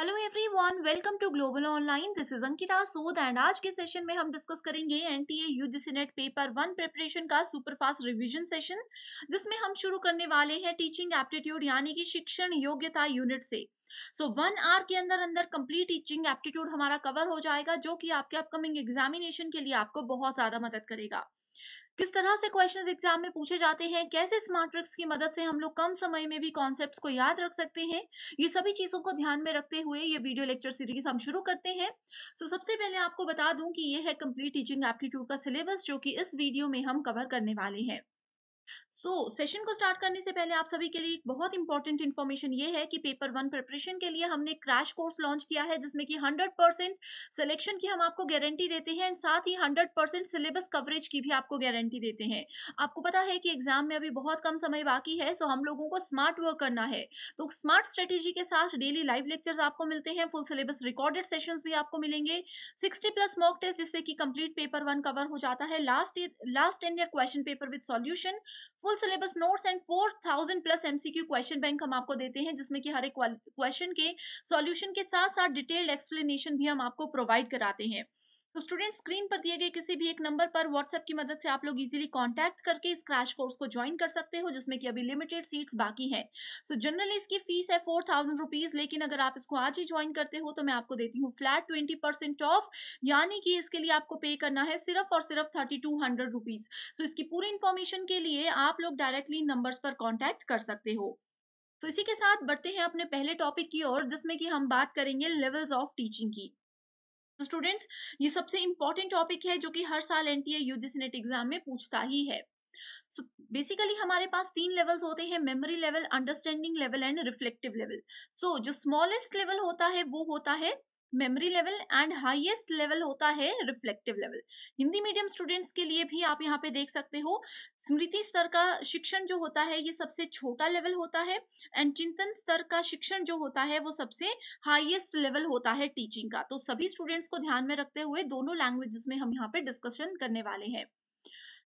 Hello everyone welcome to Global Online this is Ankita Sood and आज के session में हम डिस्कस करेंगे NTA UGC NET paper one preparation का सुपर फास्ट रिवीजन सेशन जिसमें हम शुरू करने वाले हैं टीचिंग एप्टीट्यूड यानी कि शिक्षण योग्यता यूनिट से सो वन आर के अंदर अंदर कंप्लीट टीचिंग एप्टीट्यूड हमारा कवर हो जाएगा जो कि आपके अपकमिंग एग्जामिनेशन के लिए आपको बहुत ज्यादा मदद करेगा किस तरह से क्वेश्चंस एग्जाम में पूछे जाते हैं कैसे स्मार्ट ट्रिक्स की मदद से हम लोग कम समय में भी कॉन्सेप्ट को याद रख सकते हैं ये सभी चीजों को ध्यान में रखते हुए ये वीडियो लेक्चर सीरीज हम शुरू करते हैं सो so, सबसे पहले आपको बता दूं कि ये है कंप्लीट टीचिंग एप्टीट्यूड का सिलेबस जो कि इस वीडियो में हम कवर करने वाले हैं सो so, सेशन को स्टार्ट करने से पहले आप सभी के लिए एक बहुत इंपॉर्टेंट इन्फॉर्मेशन ये है कि पेपर वन प्रिपरेशन के लिए हमने क्रैश कोर्स लॉन्च किया है जिसमें कि 100 परसेंट सिलेक्शन की हम आपको गारंटी देते हैं एंड साथ ही 100 परसेंट सिलेबस कवरेज की भी आपको गारंटी देते हैं आपको पता है कि एग्जाम में अभी बहुत कम समय बाकी है सो हम लोगों को स्मार्ट वर्क करना है तो स्मार्ट स्ट्रेटेजी के साथ डेली लाइव लेक्चर आपको मिलते हैं फुल सिलेबस रिकॉर्डेड सेशन भी आपको मिलेंगे सिक्सटी प्लस मॉक टेस्ट जिससे कि कंप्लीट पेपर वन कवर हो जाता है last last ten year question paper with solution full syllabus notes and 4000 plus MCQ question bank हम आपको देते हैं जिसमें कि हर एक क्वेश्चन के सॉल्यूशन के साथ साथ डिटेल्ड एक्सप्लेनेशन भी हम आपको प्रोवाइड कराते हैं तो स्टूडेंट स्क्रीन पर दिए गए किसी भी एक नंबर पर व्हाट्सएप की मदद से आप लोग इजीली कांटेक्ट करके इस क्रैश कोर्स को ज्वाइन कर सकते हो जिसमें कि अभी लिमिटेड सीट्स बाकी हैं सो जनरली इसकी फीस है फोर थाउजेंड रुपीज लेकिन अगर आप इसको आज ही ज्वाइन करते हो तो मैं आपको देती हूँ फ्लैट ट्वेंटी परसेंट ऑफ यानी कि इसके लिए आपको पे करना है सिर्फ और सिर्फ thirty two hundred rupees so इसकी पूरी इन्फॉर्मेशन के लिए आप लोग डायरेक्टली नंबर्स पर कॉन्टैक्ट कर सकते हो तो इसी के साथ बढ़ते हैं अपने पहले टॉपिक की ओर जिसमें कि हम बात करेंगे लेवल्स ऑफ टीचिंग की स्टूडेंट्स ये सबसे इंपॉर्टेंट टॉपिक है जो कि हर साल एनटीए यूजीसी नेट एग्जाम में पूछता ही है सो so, बेसिकली हमारे पास तीन लेवल्स होते हैं memory level understanding level and reflective level so जो स्मॉलेस्ट लेवल होता है वो होता है memory level and highest level होता है reflective level Hindi medium students के लिए भी आप यहाँ पे देख सकते हो स्मृति स्तर का शिक्षण जो होता है ये सबसे छोटा लेवल होता है एंड चिंतन स्तर का शिक्षण जो होता है वो सबसे हाईएस्ट लेवल होता है टीचिंग का तो सभी स्टूडेंट्स को ध्यान में रखते हुए दोनों लैंग्वेजेस में हम यहाँ पे डिस्कशन करने वाले हैं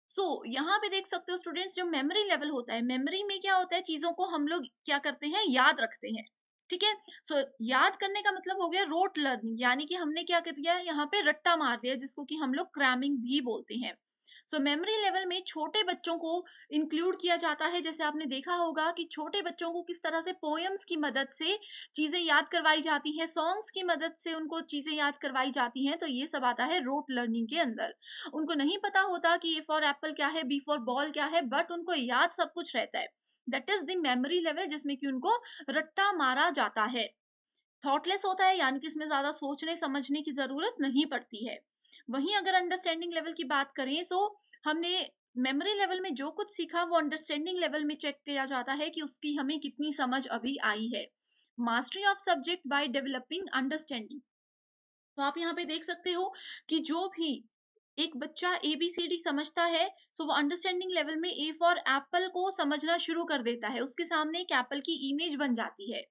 सो so, यहाँ पे देख सकते हो स्टूडेंट्स जो मेमोरी लेवल होता है मेमोरी में क्या होता है चीजों को हम लोग क्या करते हैं याद रखते हैं ठीक है सो याद करने का मतलब हो गया रोट लर्निंग यानी कि हमने क्या कर दिया यहाँ पे रट्टा मार दिया जिसको कि हम लोग क्रैमिंग भी बोलते हैं सो मेमोरी लेवल में छोटे बच्चों को इंक्लूड किया जाता है जैसे आपने देखा होगा कि छोटे बच्चों को किस तरह से पोएम्स की मदद से चीजें याद करवाई जाती हैं सॉन्ग्स की मदद से उनको चीजें याद करवाई जाती हैं तो ये सब आता है रोट लर्निंग के अंदर उनको नहीं पता होता कि ए फॉर एप्पल क्या है बी फॉर बॉल क्या है बट उनको याद सब कुछ रहता है that is the memory level जिसमें कि उनको रट्टा मारा जाता है थॉटलेस होता है यानी कि इसमें ज्यादा सोचने समझने की जरूरत नहीं पड़ती है वहीं अगर अंडरस्टैंडिंग लेवल की बात करें सो हमने मेमोरी लेवल में जो कुछ सीखा वो अंडरस्टैंडिंग लेवल में चेक किया जाता है कि उसकी हमें कितनी समझ अभी आई है mastery of subject by developing understanding तो आप यहाँ पे देख सकते हो कि जो भी एक बच्चा ए बी सी डी समझता है सो वो अंडरस्टैंडिंग लेवल में ए फॉर एप्पल को समझना शुरू कर देता है उसके सामने एक एप्पल की इमेज बन जाती है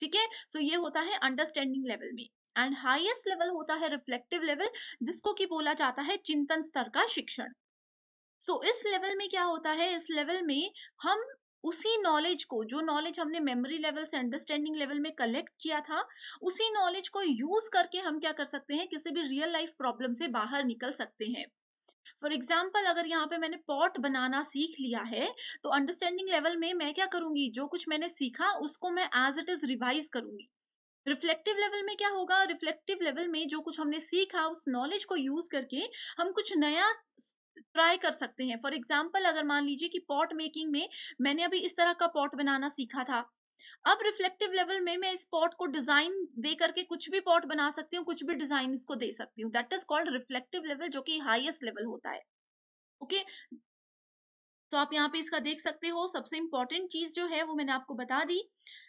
ठीक है सो ये होता है अंडरस्टैंडिंग लेवल में एंड हाईएस्ट लेवल होता है रिफ्लेक्टिव लेवल जिसको कि बोला जाता है चिंतन स्तर का शिक्षण सो so, इस लेवल में क्या होता है इस लेवल में हम उसी नॉलेज को जो नॉलेज हमने मेमोरी लेवल से अंडरस्टैंडिंग लेवल में कलेक्ट किया था उसी नॉलेज को यूज करके हम क्या कर सकते हैं किसी भी रियल लाइफ प्रॉब्लम से बाहर निकल सकते हैं फॉर एग्जाम्पल अगर यहाँ पे मैंने पॉट बनाना सीख लिया है तो अंडरस्टैंडिंग लेवल में मैं क्या करूंगी जो कुछ मैंने सीखा उसको मैं एज इट इज रिवाइज करूंगी रिफ्लेक्टिव लेवल में क्या होगा रिफ्लेक्टिव लेवल में जो कुछ हमने सीखा उस नॉलेज को यूज करके हम कुछ नया ट्राई कर सकते हैं फॉर एग्जाम्पल अगर मान लीजिए कि पॉट मेकिंग में मैंने अभी इस तरह का पॉट बनाना सीखा था अब रिफ्लेक्टिव लेवल में मैं इस पॉट को डिजाइन दे करके कुछ भी पॉट बना सकती हूँ कुछ भी डिजाइन इसको दे सकती हूँ that is called reflective level जो कि हाईएस्ट लेवल होता है ओके okay? तो आप यहाँ पे इसका देख सकते हो सबसे इंपॉर्टेंट चीज जो है वो मैंने आपको बता दी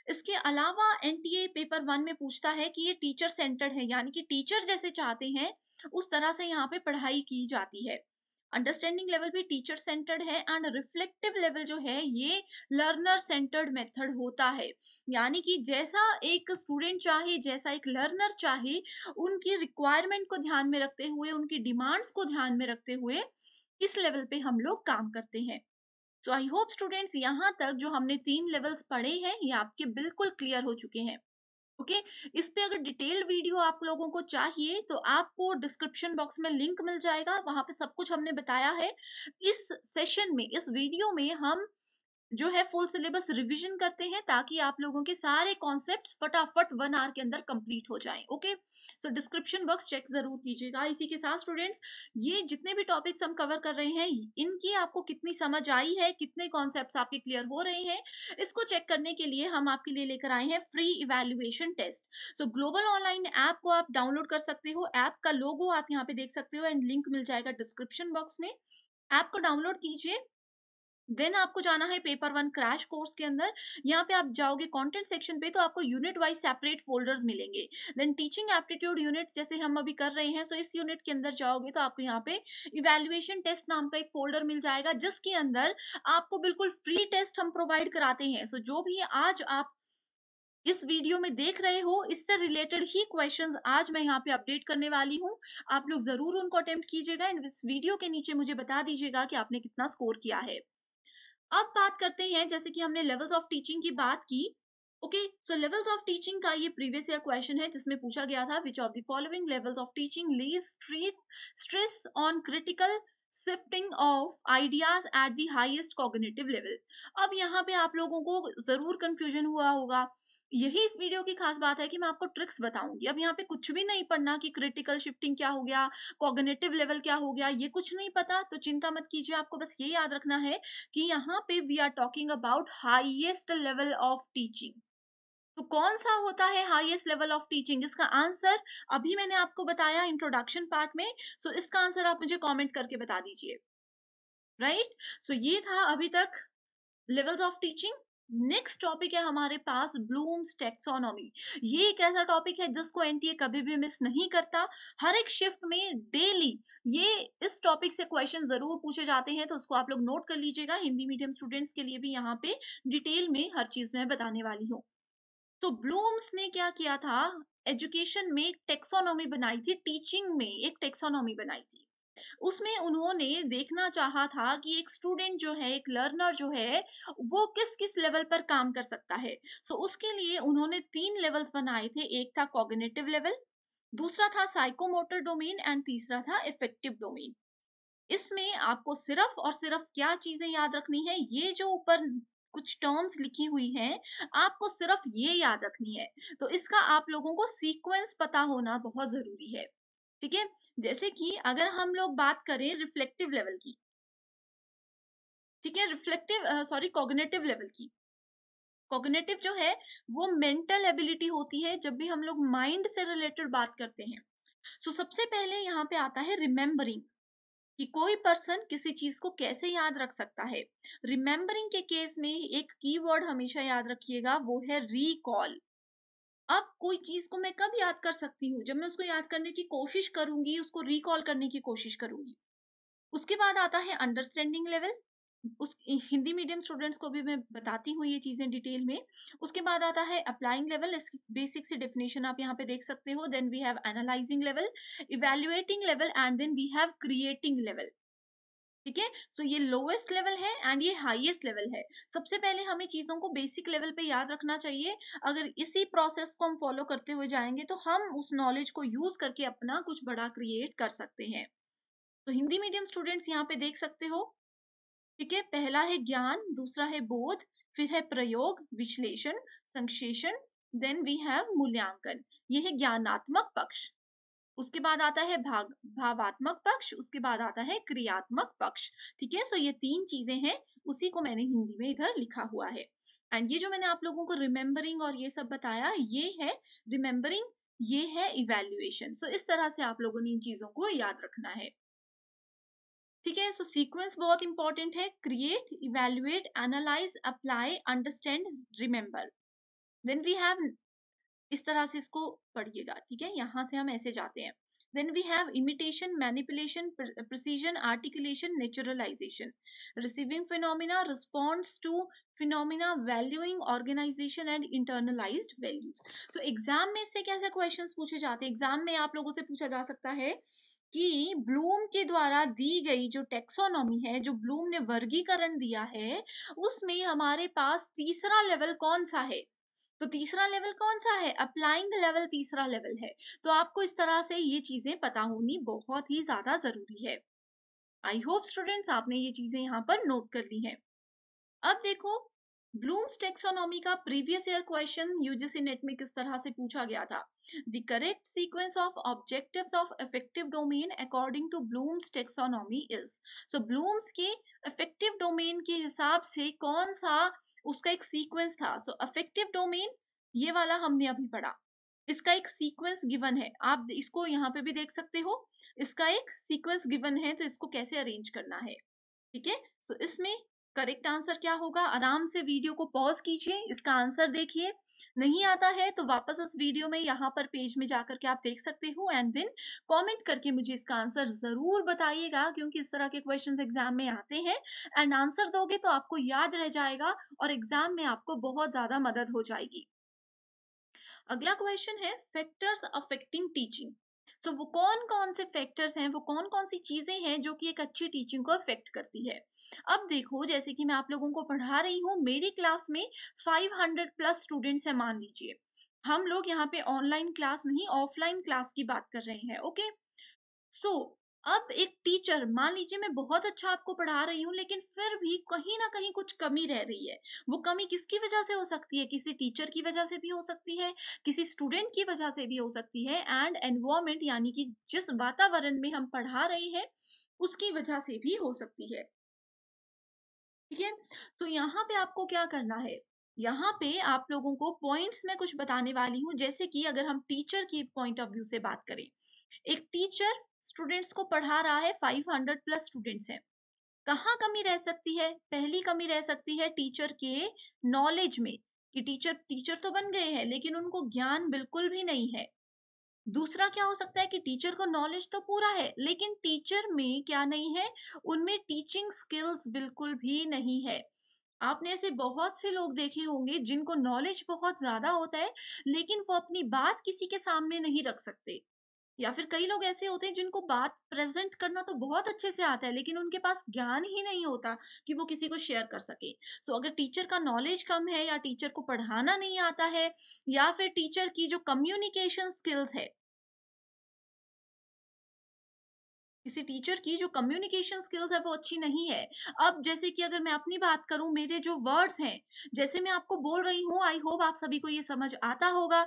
इसके अलावा एनटीए पेपर वन में पूछता है कि ये टीचर सेंटर्ड है यानी कि टीचर जैसे चाहते हैं उस तरह से यहाँ पे पढ़ाई की जाती है अंडरस्टैंडिंग लेवल भी टीचर सेंटर्ड है एंड रिफ्लेक्टिव लेवल जो है ये लर्नर सेंटर्ड मेथड होता है यानी कि जैसा एक स्टूडेंट चाहे जैसा एक लर्नर चाहे उनकी रिक्वायरमेंट को ध्यान में रखते हुए उनकी डिमांड्स को ध्यान में रखते हुए इस लेवल पे हम लोग काम करते हैं सो आई होप स्टूडेंट्स यहाँ तक जो हमने तीन लेवल्स पढ़े हैं ये आपके बिल्कुल क्लियर हो चुके हैं ओके okay? इस पे अगर डिटेल वीडियो आप लोगों को चाहिए तो आपको डिस्क्रिप्शन बॉक्स में लिंक मिल जाएगा वहां पे सब कुछ हमने बताया है इस सेशन में इस वीडियो में हम जो है फुल सिलेबस रिवीजन करते हैं ताकि आप लोगों के सारे कॉन्सेप्ट्स फटाफट वन आवर के अंदर कंप्लीट हो जाएं okay so description box check जरूर कीजिएगा इसी के साथ स्टूडेंट्स ये जितने भी टॉपिक्स हम कवर कर रहे हैं इनकी आपको कितनी समझ आई है कितने कॉन्सेप्ट आपके क्लियर हो रहे हैं इसको चेक करने के लिए हम आपके लिए लेकर आए हैं free evaluation test so Global Online app को आप डाउनलोड कर सकते हो ऐप का लोगो आप यहाँ पे देख सकते हो एंड लिंक मिल जाएगा डिस्क्रिप्शन बॉक्स में ऐप को डाउनलोड कीजिए देन आपको जाना है पेपर वन क्रैश कोर्स के अंदर यहाँ पे आप जाओगे कंटेंट सेक्शन पे तो आपको यूनिट वाइज सेपरेट फोल्डर्स मिलेंगे देन टीचिंग एप्टीट्यूड यूनिट जैसे हम अभी कर रहे हैं सो so इस यूनिट के अंदर जाओगे तो आपको यहाँ पे इवेल्युएशन टेस्ट नाम का एक फोल्डर मिल जाएगा जिसके अंदर आपको बिल्कुल फ्री टेस्ट हम प्रोवाइड कराते हैं सो so जो भी आज आप इस वीडियो में देख रहे हो इससे रिलेटेड ही क्वेश्चंस आज मैं यहाँ पे अपडेट करने वाली हूँ आप लोग जरूर उनको अटेम्प्ट कीजिएगा एंड इस वीडियो के नीचे मुझे बता दीजिएगा कि आपने कितना स्कोर किया है अब बात करते हैं जैसे कि हमने लेवल्स ऑफ टीचिंग की बात की okay so levels of teaching का ये प्रीवियस ईयर क्वेश्चन है जिसमें पूछा गया था which of the following levels of teaching lays stress on critical sifting of ideas at the highest cognitive level अब यहाँ पे आप लोगों को जरूर कंफ्यूजन हुआ होगा यही इस वीडियो की खास बात है कि मैं आपको ट्रिक्स बताऊंगी अब यहाँ पे कुछ भी नहीं पढ़ना कि क्रिटिकल शिफ्टिंग क्या हो गया कॉगनेटिव लेवल क्या हो गया ये कुछ नहीं पता तो चिंता मत कीजिए आपको बस ये याद रखना है कि यहाँ पे we are talking about highest level of teaching तो कौन सा होता है हाईएस्ट लेवल ऑफ टीचिंग इसका आंसर अभी मैंने आपको बताया इंट्रोडक्शन पार्ट में सो so इसका आंसर आप मुझे कमेंट करके बता दीजिए राइट सो ये था अभी तक levels of teaching next topic है हमारे पास ब्लूम्स टेक्सोनॉमी ये एक ऐसा टॉपिक है जिसको एनटीए कभी भी मिस नहीं करता हर एक शिफ्ट में डेली ये इस टॉपिक से क्वेश्चन जरूर पूछे जाते हैं तो उसको आप लोग नोट कर लीजिएगा हिंदी मीडियम स्टूडेंट्स के लिए भी यहाँ पे डिटेल में हर चीज में बताने वाली हूँ तो ब्लूम्स ने क्या किया था एजुकेशन में टेक्सोनॉमी बनाई थी टीचिंग में एक टेक्सोनॉमी बनाई थी उसमें उन्होंने देखना चाहा था कि एक स्टूडेंट जो है एक लर्नर जो है वो किस किस लेवल पर काम कर सकता है सो so, उसके लिए उन्होंने तीन लेवल्स बनाए थे एक था कॉग्नेटिव लेवल दूसरा था साइकोमोटर डोमेन एंड तीसरा था इफेक्टिव डोमेन इसमें आपको सिर्फ और सिर्फ क्या चीजें याद रखनी है ये जो ऊपर कुछ टर्म्स लिखी हुई हैं आपको सिर्फ ये याद रखनी है तो इसका आप लोगों को सीक्वेंस पता होना बहुत जरूरी है ठीक है जैसे कि अगर हम लोग बात करें रिफ्लेक्टिव लेवल की ठीक है रिफ्लेक्टिव सॉरी कॉग्नेटिव लेवल की कॉग्नेटिव जो है वो मेंटल एबिलिटी होती है जब भी हम लोग माइंड से रिलेटेड बात करते हैं सो so, सबसे पहले यहाँ पे आता है रिमेम्बरिंग कि कोई पर्सन किसी चीज को कैसे याद रख सकता है रिमेम्बरिंग के केस में एक कीवर्ड हमेशा याद रखिएगा वो है रिकॉल अब कोई चीज को मैं कब याद कर सकती हूँ जब मैं उसको याद करने की कोशिश करूंगी उसको रिकॉल करने की कोशिश करूंगी उसके बाद आता है अंडरस्टैंडिंग लेवल उस हिंदी मीडियम स्टूडेंट्स को भी मैं बताती हूँ ये चीजें डिटेल में उसके बाद आता है अप्लाइंग लेवल बेसिक से डेफिनेशन आप यहाँ पे देख सकते हो then we have analysing level evaluating level and then we have creating level ठीक है सो ये लोएस्ट लेवल है एंड ये हाईएस्ट लेवल है सबसे पहले हमें चीजों को बेसिक लेवल पे याद रखना चाहिए अगर इसी प्रोसेस को हम फॉलो करते हुए जाएंगे तो हम उस नॉलेज को यूज करके अपना कुछ बड़ा क्रिएट कर सकते हैं तो हिंदी मीडियम स्टूडेंट्स यहाँ पे देख सकते हो ठीक है पहला है ज्ञान दूसरा है बोध फिर है प्रयोग विश्लेषण संक्षेषण देन वी हैव मूल्यांकन ये है ज्ञानात्मक पक्ष उसके बाद आता है भाग भावात्मक पक्ष उसके बाद आता है क्रियात्मक पक्ष ठीक है सो ये तीन चीजें हैं उसी को मैंने हिंदी में इधर लिखा हुआ है एंड ये जो मैंने आप लोगों को रिमेम्बरिंग और ये सब बताया ये है रिमेम्बरिंग ये है इवेल्युएशन सो so, इस तरह से आप लोगों ने इन चीजों को याद रखना है ठीक है सो सीक्वेंस बहुत इंपॉर्टेंट है create evaluate analyse apply understand remember then we have इस तरह से इसको पढ़िएगा ठीक है यहाँ से हम ऐसे जाते हैं then we have imitation manipulation precision articulation naturalisation receiving phenomena response to phenomena valuing organisation and internalise values so exam में इससे कैसे क्वेश्चन पूछे जाते हैं एग्जाम में आप लोगों से पूछा जा सकता है कि ब्लूम के द्वारा दी गई जो टेक्सोनॉमी है जो ब्लूम ने वर्गीकरण दिया है उसमें हमारे पास तीसरा लेवल कौन सा है तो तीसरा लेवल कौन सा है अप्लाइंग लेवल तीसरा लेवल है तो आपको इस तरह से ये चीजें पता होनी बहुत ही ज्यादा जरूरी है आई होप स्टूडेंट्स आपने ये चीजें यहाँ पर नोट कर ली हैं अब देखो ब्लूम्स टेक्सोनॉमी का previous year question UGC NET में किस तरह से पूछा गया था the correct sequence of objectives of affective domain according to Bloom's taxonomy is so Bloom's के इफेक्टिव डोमेन के हिसाब से कौन सा उसका एक सीक्वेंस था सो इफेक्टिव डोमेन ये वाला हमने अभी पढ़ा इसका एक सीक्वेंस गिवन है आप इसको यहाँ पे भी देख सकते हो इसका एक सीक्वेंस गिवन है तो इसको कैसे अरेंज करना है ठीक है सो इसमें करेक्ट आंसर क्या होगा आराम से वीडियो को पॉज कीजिए इसका आंसर देखिए नहीं आता है तो वापस उस वीडियो में यहाँ पर पेज में जाकर के आप देख सकते हो एंड देन कमेंट करके मुझे इसका आंसर जरूर बताइएगा क्योंकि इस तरह के क्वेश्चंस एग्जाम में आते हैं एंड आंसर दोगे तो आपको याद रह जाएगा और एग्जाम में आपको बहुत ज्यादा मदद हो जाएगी अगला क्वेश्चन है factors affecting teaching so so, वो कौन कौन से फैक्टर्स हैं वो कौन कौन सी चीज़ें हैं जो कि एक अच्छी टीचिंग को अफेक्ट करती है अब देखो जैसे कि मैं आप लोगों को पढ़ा रही हूँ मेरी क्लास में 500 प्लस स्टूडेंट्स हैं मान लीजिए हम लोग यहाँ पे ऑनलाइन क्लास नहीं ऑफलाइन क्लास की बात कर रहे हैं ओके सो अब एक टीचर मान लीजिए मैं बहुत अच्छा आपको पढ़ा रही हूँ लेकिन फिर भी कहीं ना कहीं कुछ कमी रह रही है वो कमी किसकी वजह से हो सकती है किसी टीचर की वजह से भी हो सकती है किसी स्टूडेंट की वजह से भी हो सकती है एंड एनवायरमेंट यानी कि जिस वातावरण में हम पढ़ा रहे हैं उसकी वजह से भी हो सकती है ठीक है तो यहाँ पे आपको क्या करना है यहाँ पे आप लोगों को पॉइंट्स में कुछ बताने वाली हूँ जैसे कि अगर हम टीचर की पॉइंट ऑफ व्यू से बात करें एक टीचर स्टूडेंट्स को पढ़ा रहा है 500 प्लस स्टूडेंट्स हैं कहाँ कमी रह सकती है पहली कमी रह सकती है टीचर के नॉलेज में कि टीचर टीचर तो बन गए हैं लेकिन उनको ज्ञान बिल्कुल भी नहीं है दूसरा क्या हो सकता है कि टीचर को नॉलेज तो पूरा है लेकिन टीचर में क्या नहीं है उनमें टीचिंग स्किल्स बिल्कुल भी नहीं है आपने ऐसे बहुत से लोग देखे होंगे जिनको नॉलेज बहुत ज्यादा होता है लेकिन वो अपनी बात किसी के सामने नहीं रख सकते या फिर कई लोग ऐसे होते हैं जिनको बात प्रेजेंट करना तो बहुत अच्छे से आता है लेकिन उनके पास ज्ञान ही नहीं होता कि वो किसी को शेयर कर सके सो so, अगर टीचर का नॉलेज कम है या टीचर को पढ़ाना नहीं आता है या फिर टीचर की जो कम्युनिकेशन स्किल्स है किसी टीचर की जो कम्युनिकेशन स्किल्स है वो अच्छी नहीं है अब जैसे कि अगर मैं अपनी बात करूं मेरे जो वर्ड्स हैं जैसे मैं आपको बोल रही हूँ आई होप आप सभी को ये समझ आता होगा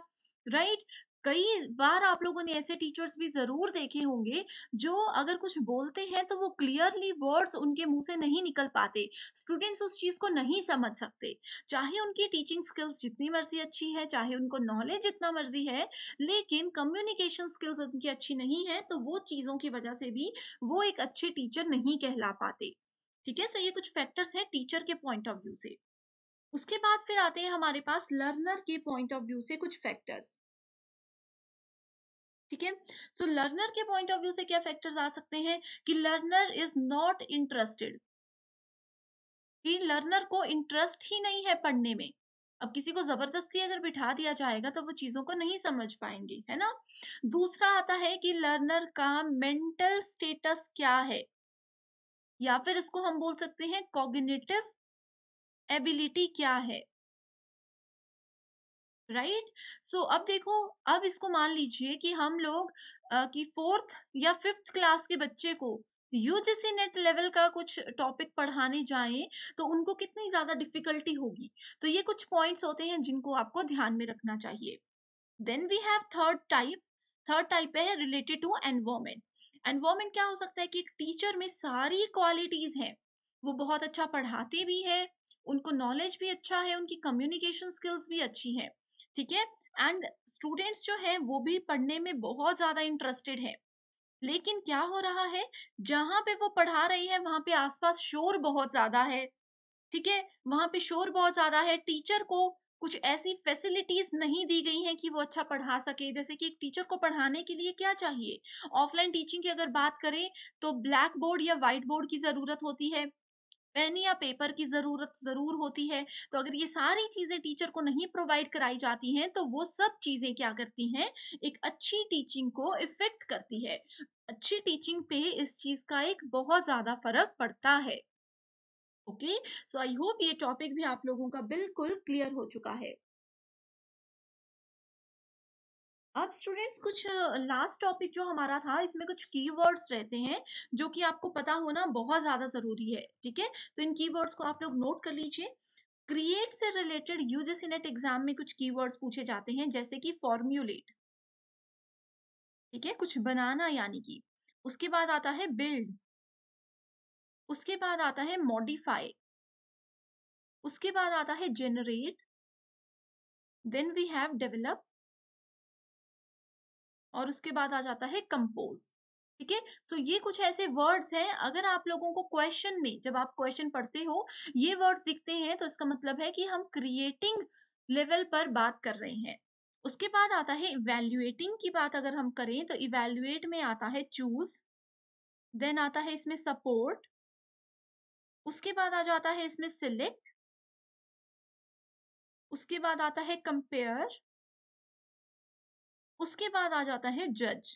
राइट right? कई बार आप लोगों ने ऐसे टीचर्स भी जरूर देखे होंगे जो अगर कुछ बोलते हैं तो वो क्लियरली वर्ड्स उनके मुंह से नहीं निकल पाते स्टूडेंट्स उस चीज को नहीं समझ सकते चाहे उनकी टीचिंग स्किल्स जितनी मर्जी अच्छी है चाहे उनको नॉलेज जितना मर्जी है लेकिन कम्युनिकेशन स्किल्स उनकी अच्छी नहीं है तो वो चीजों की वजह से भी वो एक अच्छे टीचर नहीं कहला पाते ठीक है सो ये कुछ फैक्टर्स हैं टीचर के पॉइंट ऑफ व्यू से उसके बाद फिर आते हैं हमारे पास लर्नर के पॉइंट ऑफ व्यू से कुछ फैक्टर्स ठीक है सो लर्नर के पॉइंट ऑफ व्यू से क्या फैक्टर्स आ सकते हैं कि लर्नर इज नॉट इंटरेस्टेड कि लर्नर को इंटरेस्ट ही नहीं है पढ़ने में अब किसी को जबरदस्ती अगर बिठा दिया जाएगा तो वो चीजों को नहीं समझ पाएंगे है ना दूसरा आता है कि लर्नर का मेंटल स्टेटस क्या है या फिर इसको हम बोल सकते हैं कॉग्निटिव एबिलिटी क्या है राइट सो अब देखो अब इसको मान लीजिए कि हम लोग आ, फोर्थ या फिफ्थ क्लास के बच्चे को यूजीसी नेट लेवल का कुछ टॉपिक पढ़ाने जाएं तो उनको कितनी ज्यादा डिफिकल्टी होगी तो ये कुछ पॉइंट्स होते हैं जिनको आपको ध्यान में रखना चाहिए then we have third type third type है रिलेटेड टू एनवायरमेंट एनवायरमेंट क्या हो सकता है कि टीचर में सारी क्वालिटीज हैं वो बहुत अच्छा पढ़ाते भी है उनको नॉलेज भी अच्छा है उनकी कम्युनिकेशन स्किल्स भी अच्छी हैं ठीक है एंड स्टूडेंट्स जो है वो भी पढ़ने में बहुत ज्यादा इंटरेस्टेड है लेकिन क्या हो रहा है जहां पे वो पढ़ा रही है वहां पे आसपास शोर बहुत ज्यादा है ठीक है वहां पे शोर बहुत ज्यादा है टीचर को कुछ ऐसी फैसिलिटीज नहीं दी गई हैं कि वो अच्छा पढ़ा सके जैसे कि एक टीचर को पढ़ाने के लिए क्या चाहिए ऑफलाइन टीचिंग की अगर बात करें तो ब्लैक बोर्ड या व्हाइट बोर्ड की जरूरत होती है पेन या पेपर की ज़रूरत ज़रूर होती है तो अगर ये सारी चीज़ें टीचर को नहीं प्रोवाइड कराई जाती हैं तो वो सब चीज़ें क्या करती हैं एक अच्छी टीचिंग को इफेक्ट करती है अच्छी टीचिंग पे इस चीज़ का एक बहुत ज़्यादा फर्क पड़ता है ओके सो आई होप ये टॉपिक भी आप लोगों का बिल्कुल क्लियर हो चुका है अब स्टूडेंट्स कुछ लास्ट टॉपिक जो हमारा था इसमें कुछ कीवर्ड्स रहते हैं जो कि आपको पता होना बहुत ज़्यादा ज़रूरी है ठीक है तो इन कीवर्ड्स को आप लोग नोट कर लीजिए क्रिएट से रिलेटेड यूजीसी नेट एग्जाम में कुछ कीवर्ड्स पूछे जाते हैं जैसे कि फॉर्म्यूलेट ठीक है कुछ बनाना यानी कि उसके बाद आता है बिल्ड उसके बाद आता है मॉडिफाई उसके बाद आता है generate then we have develop और उसके बाद आ जाता है कंपोज ठीक है सो ये कुछ ऐसे वर्ड्स हैं अगर आप लोगों को क्वेश्चन में जब आप क्वेश्चन पढ़ते हो ये वर्ड्स दिखते हैं तो इसका मतलब है कि हम क्रिएटिंग लेवल पर बात कर रहे हैं उसके बाद आता है इवेल्युएटिंग की बात अगर हम करें तो इवेल्युएट में आता है चूज देन आता है इसमें सपोर्ट उसके बाद आ जाता है इसमें सिलेक्ट उसके बाद आता है कंपेयर उसके बाद आ जाता है जज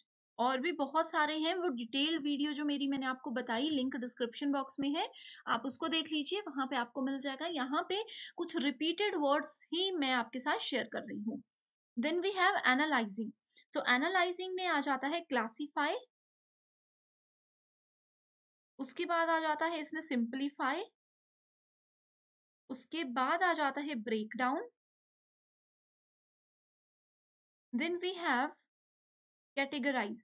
और भी बहुत सारे हैं वो डिटेल वीडियो जो मेरी मैंने आपको बताई लिंक डिस्क्रिप्शन बॉक्स में है आप उसको देख लीजिए वहां पे आपको मिल जाएगा यहाँ पे कुछ रिपीटेड वर्ड्स ही मैं आपके साथ शेयर कर रही हूँ देन वी हैव एनालाइजिंग तो एनालाइजिंग में आ जाता है क्लासीफाई उसके बाद आ जाता है इसमें सिंप्लीफाई उसके बाद आ जाता है breakdown then we have categorise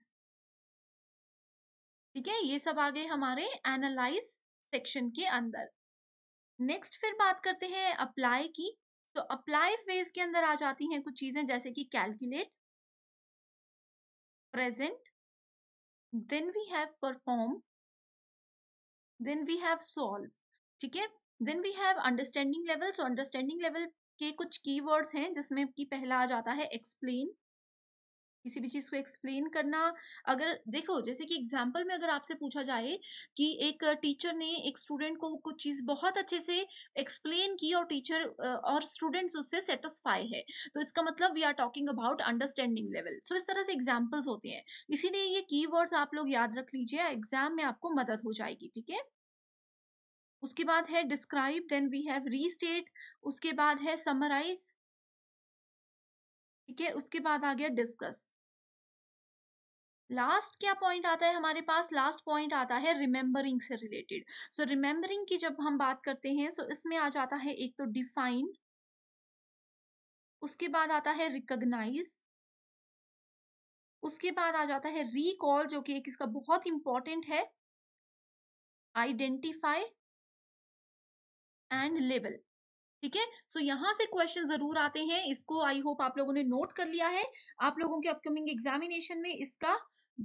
ठीक है ये सब आ गए हमारे एनालाइज सेक्शन के अंदर नेक्स्ट फिर बात करते हैं अप्लाई की तो अप्लाई फेज के अंदर आ जाती हैं कुछ चीजें जैसे कि calculate present then we have perform then we have solve ठीक है then we have understanding level so understanding level के कुछ कीवर्ड्स हैं जिसमें कि पहला आ जाता है एक्सप्लेन किसी भी चीज़ को एक्सप्लेन करना अगर देखो जैसे कि एग्जाम्पल में अगर आपसे पूछा जाए कि एक टीचर ने एक स्टूडेंट को कुछ चीज़ बहुत अच्छे से एक्सप्लेन की और टीचर और स्टूडेंट्स उससे सेटिस्फाई है तो इसका मतलब we are talking about understanding level so इस तरह से एग्जाम्पल्स होते हैं इसीलिए ये की आप लोग याद रख लीजिए एग्जाम में आपको मदद हो जाएगी ठीक है उसके बाद है describe then we have restate उसके बाद है समराइज ठीक है उसके बाद आ गया डिस्कस लास्ट क्या पॉइंट आता है हमारे पास लास्ट पॉइंट आता है रिमेम्बरिंग से रिलेटेड सो रिमेम्बरिंग की जब हम बात करते हैं सो so इसमें आ जाता है एक तो डिफाइन उसके बाद आता है रिकग्नाइज उसके बाद आ जाता है रिकॉल जो कि एक इसका बहुत इंपॉर्टेंट है आइडेंटिफाई एंड लेवल ठीक है सो यहाँ से क्वेश्चन जरूर आते हैं इसको आई होप आप लोगों ने नोट कर लिया है आप लोगों के अपकमिंग एग्जामिनेशन में इसका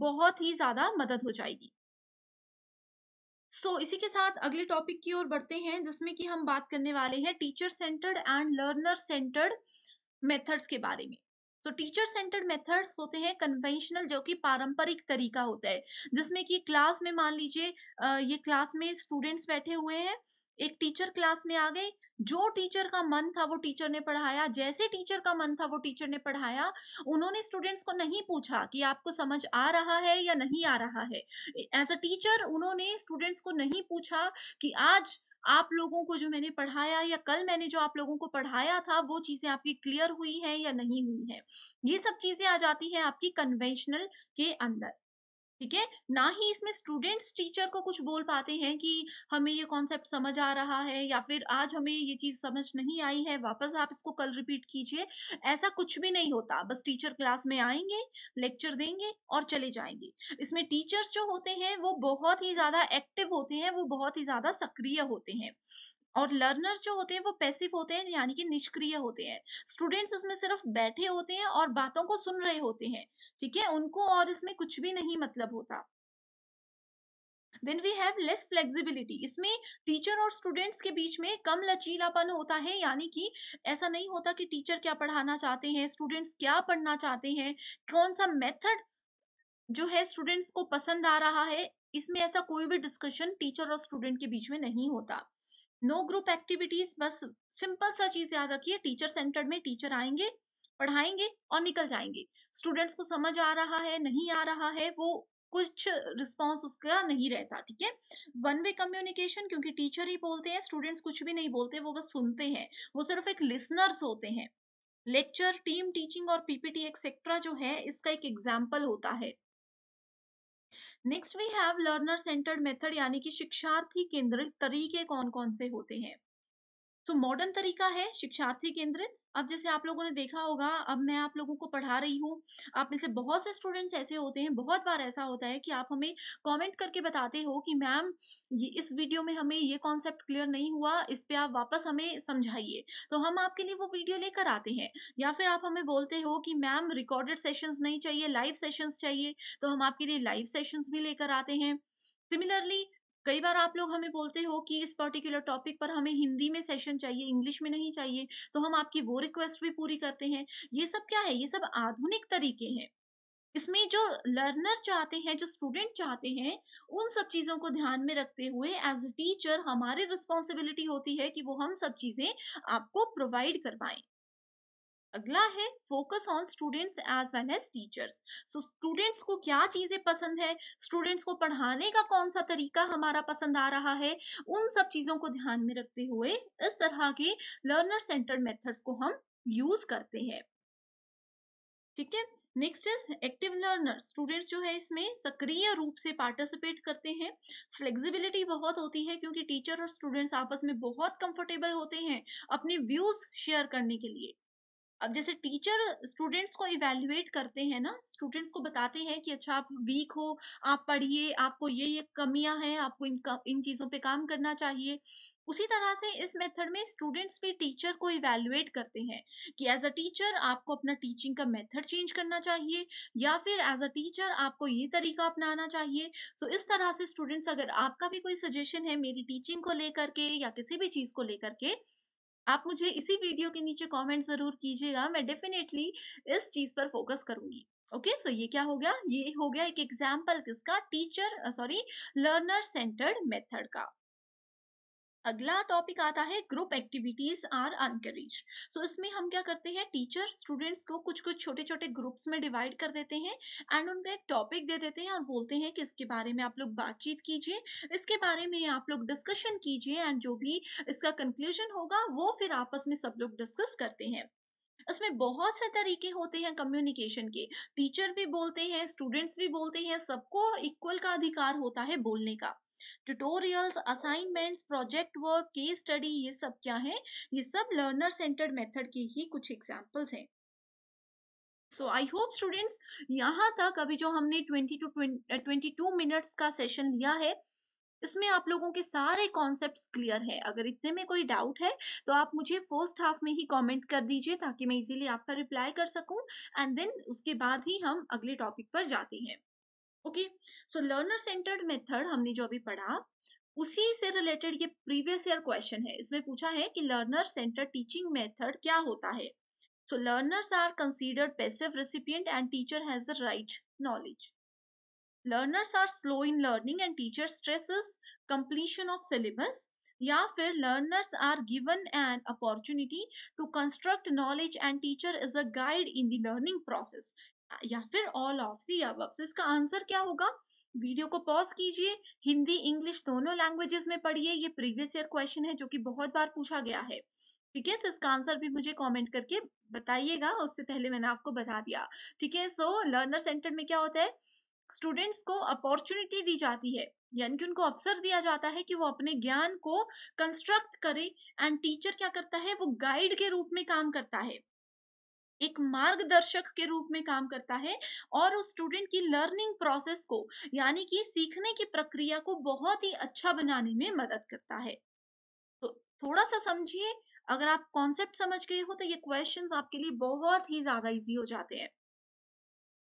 बहुत ही ज्यादा मदद हो जाएगी सो so, इसी के साथ अगले टॉपिक की ओर बढ़ते हैं जिसमें कि हम बात करने वाले हैं teacher centred and learner centred methods के बारे में सो टीचर सेंटर्ड मेथड्स होते हैं कन्वेंशनल जो कि पारंपरिक तरीका होता है जिसमें कि क्लास में मान लीजिए ये क्लास में स्टूडेंट्स बैठे हुए हैं एक टीचर क्लास में आ गई जो टीचर का मन था वो टीचर ने पढ़ाया जैसे टीचर का मन था वो टीचर ने पढ़ाया उन्होंने स्टूडेंट्स को नहीं पूछा कि आपको समझ आ रहा है या नहीं आ रहा है एज अ टीचर उन्होंने स्टूडेंट्स को नहीं पूछा कि आज आप लोगों को जो मैंने पढ़ाया या कल मैंने जो आप लोगों को पढ़ाया था वो चीजें आपकी क्लियर हुई हैं या नहीं हुई हैं ये सब चीजें आ जाती हैं आपकी कन्वेंशनल के अंदर ठीक है ना ही इसमें स्टूडेंट्स टीचर को कुछ बोल पाते हैं कि हमें ये कॉन्सेप्ट समझ आ रहा है या फिर आज हमें ये चीज समझ नहीं आई है वापस आप इसको कल रिपीट कीजिए ऐसा कुछ भी नहीं होता बस टीचर क्लास में आएंगे लेक्चर देंगे और चले जाएंगे इसमें टीचर्स जो होते हैं वो बहुत ही ज्यादा एक्टिव होते हैं वो बहुत ही ज्यादा सक्रिय होते हैं और लर्नर्स जो होते हैं वो पैसिव होते हैं यानी कि निष्क्रिय होते हैं स्टूडेंट्स इसमें सिर्फ बैठे होते हैं और बातों को सुन रहे होते हैं ठीक है उनको और इसमें कुछ भी नहीं मतलब होता then we have less flexibility इसमें टीचर और स्टूडेंट्स के बीच में कम लचीलापन होता है यानी कि ऐसा नहीं होता कि टीचर क्या पढ़ाना चाहते हैं स्टूडेंट्स क्या पढ़ना चाहते हैं कौन सा मेथड जो है स्टूडेंट्स को पसंद आ रहा है इसमें ऐसा कोई भी डिस्कशन टीचर और स्टूडेंट के बीच में नहीं होता नो ग्रुप एक्टिविटीज बस सिंपल सा चीज याद रखिए टीचर सेंटर्ड में टीचर आएंगे पढ़ाएंगे और निकल जाएंगे स्टूडेंट्स को समझ आ रहा है नहीं आ रहा है वो कुछ रिस्पॉन्स उसका नहीं रहता ठीक है वन वे कम्युनिकेशन क्योंकि टीचर ही बोलते हैं स्टूडेंट्स कुछ भी नहीं बोलते वो बस सुनते हैं वो सिर्फ एक लिसनर्स होते हैं लेक्चर टीम टीचिंग और पीपीटी एक्सेट्रा जो है इसका एक एग्जाम्पल होता है next we have learner centred method यानी कि शिक्षार्थी केंद्रित तरीके कौन कौन से होते हैं तो मॉडर्न तरीका है शिक्षार्थी केंद्रित अब जैसे आप लोगों ने देखा होगा अब मैं आप लोगों को पढ़ा रही हूँ आप में से बहुत से स्टूडेंट्स ऐसे होते हैं बहुत बार ऐसा होता है कि आप हमें कमेंट करके बताते हो कि मैम ये इस वीडियो में हमें ये कॉन्सेप्ट क्लियर नहीं हुआ इस पे आप वापस हमें समझाइए तो हम आपके लिए वो वीडियो लेकर आते हैं या फिर आप हमें बोलते हो कि मैम रिकॉर्डेड सेशंस नहीं चाहिए लाइव सेशंस चाहिए तो हम आपके लिए लाइव सेशंस भी लेकर आते हैं सिमिलरली कई बार आप लोग हमें बोलते हो कि इस पर्टिकुलर टॉपिक पर हमें हिंदी में सेशन चाहिए इंग्लिश में नहीं चाहिए तो हम आपकी वो रिक्वेस्ट भी पूरी करते हैं ये सब क्या है ये सब आधुनिक तरीके हैं इसमें जो लर्नर चाहते हैं जो स्टूडेंट चाहते हैं उन सब चीजों को ध्यान में रखते हुए एज अ टीचर हमारी रिस्पॉन्सिबिलिटी होती है कि वो हम सब चीजें आपको प्रोवाइड करवाएं अगला है focus on students as well as teachers so students को क्या चीजें पसंद है स्टूडेंट्स को पढ़ाने का कौन सा तरीका हमारा पसंद आ रहा है उन सब चीजों को ध्यान में रखते हुए इस तरह के लर्नर सेंटर मेथड्स को हम यूज करते हैं ठीक है next is active learner students जो है इसमें सक्रिय रूप से पार्टिसिपेट करते हैं फ्लेक्सिबिलिटी बहुत होती है क्योंकि टीचर और स्टूडेंट्स आपस में बहुत कंफर्टेबल होते हैं अपने व्यूज शेयर करने के लिए अब जैसे टीचर स्टूडेंट्स को इवेल्युएट करते हैं ना स्टूडेंट्स को बताते हैं कि अच्छा आप वीक हो आप पढ़िए आपको ये ये कमियां हैं आपको इन इन चीजों पे काम करना चाहिए उसी तरह से इस मेथड में स्टूडेंट्स भी टीचर को इवेल्युएट करते हैं कि एज अ टीचर आपको अपना टीचिंग का मेथड चेंज करना चाहिए या फिर एज अ टीचर आपको ये तरीका अपनाना चाहिए सो so, इस तरह से स्टूडेंट्स अगर आपका भी कोई सजेशन है मेरी टीचिंग को लेकर के या किसी भी चीज को लेकर के आप मुझे इसी वीडियो के नीचे कमेंट जरूर कीजिएगा मैं डेफिनेटली इस चीज पर फोकस करूंगी ओके okay, सो so ये क्या हो गया ये हो गया एक एग्जाम्पल किसका teacher sorry learner centred method का अगला टॉपिक आता है group activities are encourage so इसमें हम क्या करते हैं टीचर स्टूडेंट्स को कुछ कुछ छोटे छोटे ग्रुप्स में डिवाइड कर देते हैं एंड उनको एक टॉपिक दे देते हैं और बोलते हैं कि इसके बारे में आप लोग बातचीत कीजिए इसके बारे में आप लोग डिस्कशन कीजिए एंड जो भी इसका कंक्लूजन होगा वो फिर आपस में सब लोग डिस्कस करते हैं इसमें बहुत से तरीके होते हैं कम्युनिकेशन के टीचर भी बोलते हैं स्टूडेंट्स भी बोलते हैं सबको इक्वल का अधिकार होता है बोलने का tutorials assignments project work case study ये सब क्या है ये सब लर्नर सेंटर्ड मेथड की ही कुछ एग्जाम्पल्स हैं सो आई होप स्टूडेंट्स यहाँ तक अभी जो हमने twenty two twenty two minutes का सेशन लिया है इसमें आप लोगों के सारे कॉन्सेप्ट क्लियर है अगर इतने में कोई डाउट है तो आप मुझे फर्स्ट हाफ में ही कॉमेंट कर दीजिए ताकि मैं इजिली आपका रिप्लाई कर सकूँ एंड देन उसके बाद ही हम अगले टॉपिक पर जाते हैं okay so learner centred method हमने जो अभी पढ़ा उसी से रिलेटेड ये प्रीवियस ईयर क्वेश्चन है इसमें पूछा है कि लर्नर सेंटर टीचिंग मेथड क्या होता है so learners are considered passive recipient and teacher has the right knowledge learners are slow in learning and teacher stresses completion of syllabus या फिर learners are given an opportunity to construct knowledge and teacher is a guide in the learning process या फिर all of the अब इसका answer क्या होगा video को pause कीजिए हिंदी इंग्लिश दोनों लैंग्वेजेस में पढ़िए ये प्रीवियस ईयर क्वेश्चन है जो कि बहुत बार पूछा गया है ठीक है सो इसका आंसर भी मुझे कमेंट करके बताइएगा उससे पहले मैंने आपको बता दिया ठीक है सो लर्नर सेंटर में क्या होता है स्टूडेंट्स को अपॉर्चुनिटी दी जाती है यानी कि उनको अवसर दिया जाता है कि वो अपने ज्ञान को कंस्ट्रक्ट करे एंड टीचर क्या करता है वो गाइड के रूप में काम करता है एक मार्गदर्शक के रूप में काम करता है और उस स्टूडेंट की लर्निंग प्रोसेस को यानी कि सीखने की प्रक्रिया को बहुत ही अच्छा बनाने में मदद करता है तो थोड़ा सा समझिए अगर आप कॉन्सेप्ट समझ गए हो तो ये क्वेश्चंस आपके लिए बहुत ही ज्यादा इजी हो जाते हैं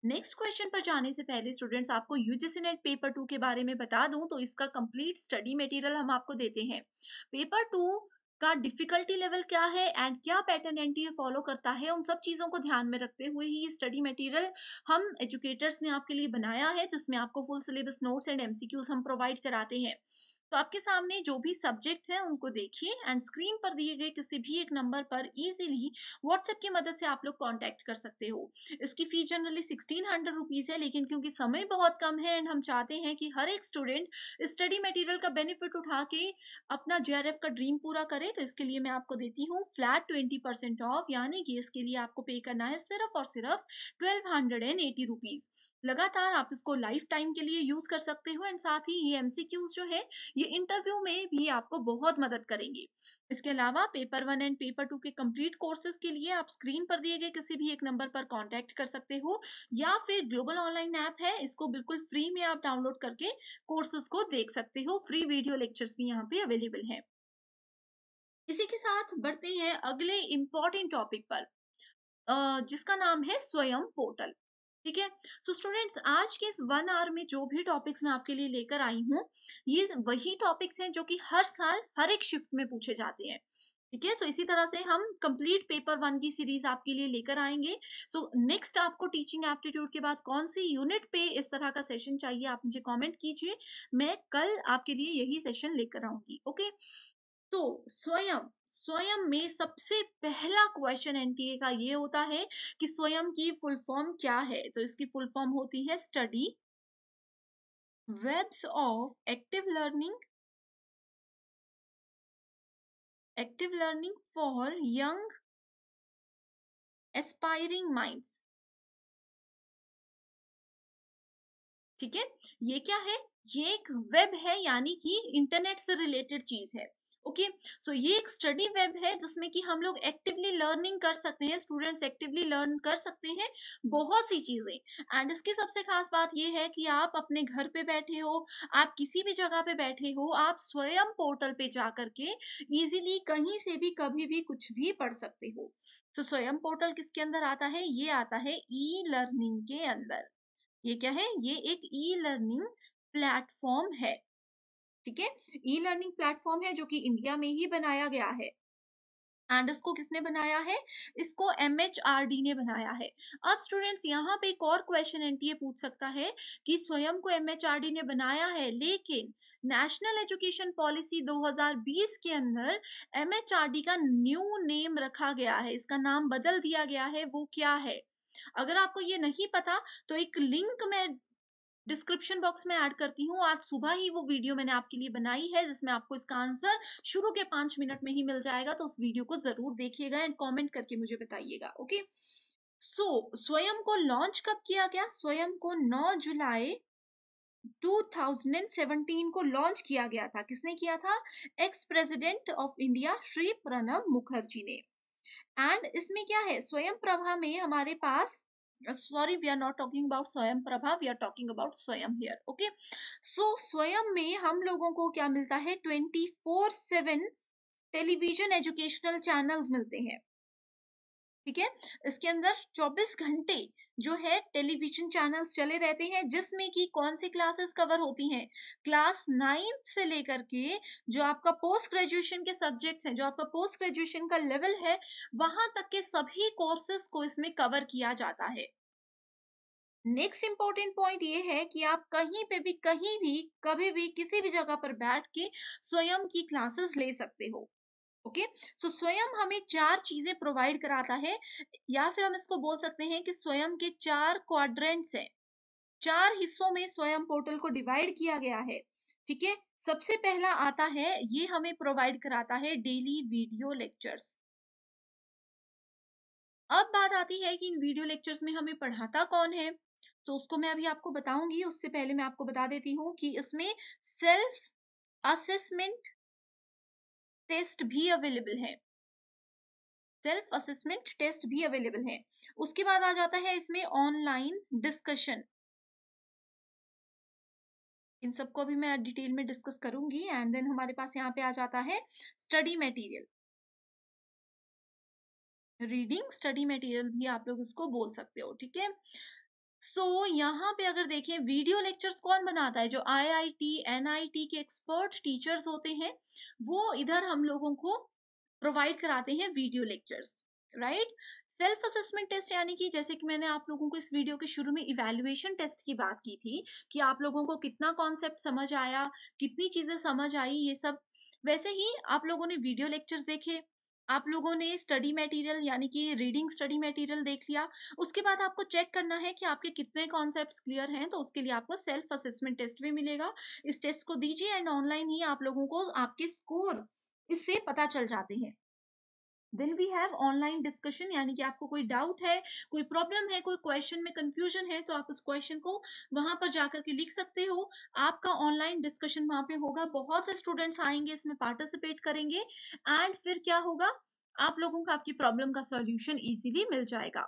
नेक्स्ट क्वेश्चन पर जाने से पहले स्टूडेंट्स आपको यूजीसी नेट पेपर टू के बारे में बता दूं तो इसका कंप्लीट स्टडी मटेरियल हम आपको देते हैं पेपर टू का डिफिकल्टी लेवल क्या है एंड क्या पैटर्न एनटीए फॉलो करता है उन सब चीज़ों को ध्यान में रखते हुए ही स्टडी मटेरियल हम एजुकेटर्स ने आपके लिए बनाया है जिसमें आपको full syllabus notes and MCQs हम प्रोवाइड कराते हैं तो आपके सामने जो भी सब्जेक्ट हैं उनको देखिए एंड स्क्रीन पर दिए गए किसी भी एक नंबर पर इजीली व्हाट्सएप की मदद से आप लोग कांटेक्ट कर सकते हो इसकी fee generally sixteen hundred rupees है लेकिन क्योंकि समय बहुत कम है एंड हम चाहते हैं कि हर एक स्टूडेंट स्टडी मटेरियल का बेनिफिट उठा के अपना जे का ड्रीम पूरा करे तो इसके लिए मैं आपको देती हूँ फ्लैट ट्वेंटी परसेंट ऑफ यानी कि इसके लिए आपको पे करना है सिर्फ और सिर्फ ट्वेल्व हंड्रेड एंड एटी लगातार आप इसको लाइफ टाइम के लिए यूज कर सकते हो एंड साथ ही ये एमसीक्यूज जो है ये इंटरव्यू में भी आपको बहुत मदद करेंगे इसके अलावा paper one and paper two के कंप्लीट कोर्सेज के लिए आप स्क्रीन पर दिए गए किसी भी एक नंबर पर कॉन्टैक्ट कर सकते हो या फिर ग्लोबल ऑनलाइन ऐप है इसको बिल्कुल फ्री में आप डाउनलोड करके कोर्सेज को देख सकते हो फ्री वीडियो लेक्चर्स भी यहाँ पे अवेलेबल है इसी के साथ बढ़ते हैं अगले इम्पोर्टेंट टॉपिक पर जिसका नाम है स्वयं पोर्टल ठीक है सो स्टूडेंट्स आज के इस वन आवर में जो भी टॉपिक्स मैं आपके लिए लेकर आई हूँ ये वही टॉपिक्स हैं जो कि हर साल हर एक शिफ्ट में पूछे जाते हैं ठीक है सो इसी तरह से हम कंप्लीट पेपर वन की सीरीज आपके लिए लेकर आएंगे सो so, नेक्स्ट आपको टीचिंग एप्टीट्यूड के बाद कौन सी यूनिट पे इस तरह का सेशन चाहिए आप मुझे कॉमेंट कीजिए मैं कल आपके लिए यही सेशन लेकर आऊंगी ओके तो स्वयं स्वयं में सबसे पहला क्वेश्चन एनटीए का ये होता है कि स्वयं की फुल फॉर्म क्या है तो इसकी फुल फॉर्म होती है Study Webs of Active Learning Active Learning for Young Aspiring Minds ठीक है ये क्या है ये एक वेब है यानी कि इंटरनेट से रिलेटेड चीज है ओके okay? सो so, ये एक स्टडी वेब है जिसमें कि हम लोग एक्टिवली लर्निंग कर सकते हैं स्टूडेंट्स एक्टिवली लर्न कर सकते हैं बहुत सी चीजें एंड इसकी सबसे खास बात यह है कि आप अपने घर पे बैठे हो आप किसी भी जगह पे बैठे हो आप स्वयं पोर्टल पे जा करके इजीली कहीं से भी कभी भी कुछ भी पढ़ सकते हो तो so, स्वयं पोर्टल किसके अंदर आता है ये आता है ई लर्निंग के अंदर ये क्या है ये एक ई लर्निंग प्लेटफॉर्म है ठीक है ई लर्निंग प्लेटफॉर्म है जो कि इंडिया में ही बनाया गया है एंड इसको किसने बनाया है इसको एम ने बनाया है अब स्टूडेंट्स यहाँ पे एक और क्वेश्चन एनटीए पूछ सकता है कि स्वयं को एम ने बनाया है लेकिन नेशनल एजुकेशन पॉलिसी 2020 के अंदर एम का न्यू नेम रखा गया है इसका नाम बदल दिया गया है वो क्या है अगर आपको ये नहीं पता तो एक लिंक मैं डिस्क्रिप्शन बॉक्स में ऐड करती हूँ आज सुबह ही वो वीडियो मैंने आपके लिए बनाई है जिसमें आपको इसका आंसर शुरू के पांच मिनट में ही मिल जाएगा तो उस वीडियो को जरूर देखिएगा एंड कॉमेंट करके मुझे बताइएगा ओके सो स्वयं को लॉन्च कब किया गया स्वयं को नौ जुलाई 2017 को लॉन्च किया गया था किसने किया था ex president of India Shri Pranab Mukherjee ने एंड इसमें क्या है स्वयं प्रभा में हमारे पास sorry we are not talking about स्वयं Prabha we are talking about स्वयं here okay so स्वयं में हम लोगों को क्या मिलता है 24/7 टेलीविजन एजुकेशनल चैनल्स मिलते हैं ठीक है इसके अंदर 24 घंटे जो है टेलीविजन चैनल्स चले रहते हैं जिसमें कि कौन सी क्लासेस कवर होती हैं क्लास नाइन्थ से लेकर के जो आपका पोस्ट ग्रेजुएशन के सब्जेक्ट्स हैं जो आपका पोस्ट ग्रेजुएशन का लेवल है वहां तक के सभी कोर्सेज को इसमें कवर किया जाता है नेक्स्ट इंपॉर्टेंट पॉइंट ये है कि आप कहीं पे भी कहीं भी कभी भी किसी भी जगह पर बैठ के स्वयं की क्लासेस ले सकते हो ओके सो स्वयं हमें चार चीजें प्रोवाइड कराता है या फिर हम इसको बोल सकते हैं कि स्वयं के चार क्वाड्रेंट्स हैं चार हिस्सों में स्वयं पोर्टल को डिवाइड किया गया है ठीक है सबसे पहला आता है ये हमें प्रोवाइड कराता है डेली वीडियो लेक्चर्स अब बात आती है कि इन वीडियो लेक्चर्स में हमें पढ़ाता कौन है तो उसको मैं अभी आपको बताऊंगी उससे पहले मैं आपको बता देती हूँ कि इसमें सेल्फ असेसमेंट टेस्ट भी अवेलेबल है सेल्फ असेसमेंट टेस्ट भी अवेलेबल है उसके बाद आ जाता है इसमें ऑनलाइन डिस्कशन इन सबको भी मैं डिटेल में डिस्कस करूंगी एंड देन हमारे पास यहाँ पे आ जाता है study material reading study material भी आप लोग इसको बोल सकते हो ठीक है सो so, यहाँ पे अगर देखें वीडियो लेक्चर्स कौन बनाता है जो आईआईटी एनआईटी के एक्सपर्ट टीचर्स होते हैं वो इधर हम लोगों को प्रोवाइड कराते हैं video lectures right self assessment test यानी कि जैसे कि मैंने आप लोगों को इस वीडियो के शुरू में इवेल्युएशन टेस्ट की बात की थी कि आप लोगों को कितना कॉन्सेप्ट समझ आया कितनी चीजें समझ आई ये सब वैसे ही आप लोगों ने वीडियो लेक्चर्स देखे आप लोगों ने स्टडी मटेरियल यानी कि रीडिंग स्टडी मटेरियल देख लिया उसके बाद आपको चेक करना है कि आपके कितने कॉन्सेप्ट क्लियर हैं तो उसके लिए आपको सेल्फ असेसमेंट टेस्ट भी मिलेगा इस टेस्ट को दीजिए एंड ऑनलाइन ही आप लोगों को आपके स्कोर इससे पता चल जाते हैं then we have online discussion यानी कि आपको कोई डाउट है कोई प्रॉब्लम है कोई क्वेश्चन में कंफ्यूजन है तो आप उस क्वेश्चन को वहां पर जाकर के लिख सकते हो आपका ऑनलाइन डिस्कशन वहां पे होगा बहुत से स्टूडेंट्स आएंगे इसमें पार्टिसिपेट करेंगे एंड फिर क्या होगा आप लोगों को आपकी प्रॉब्लम का सॉल्यूशन इजीली मिल जाएगा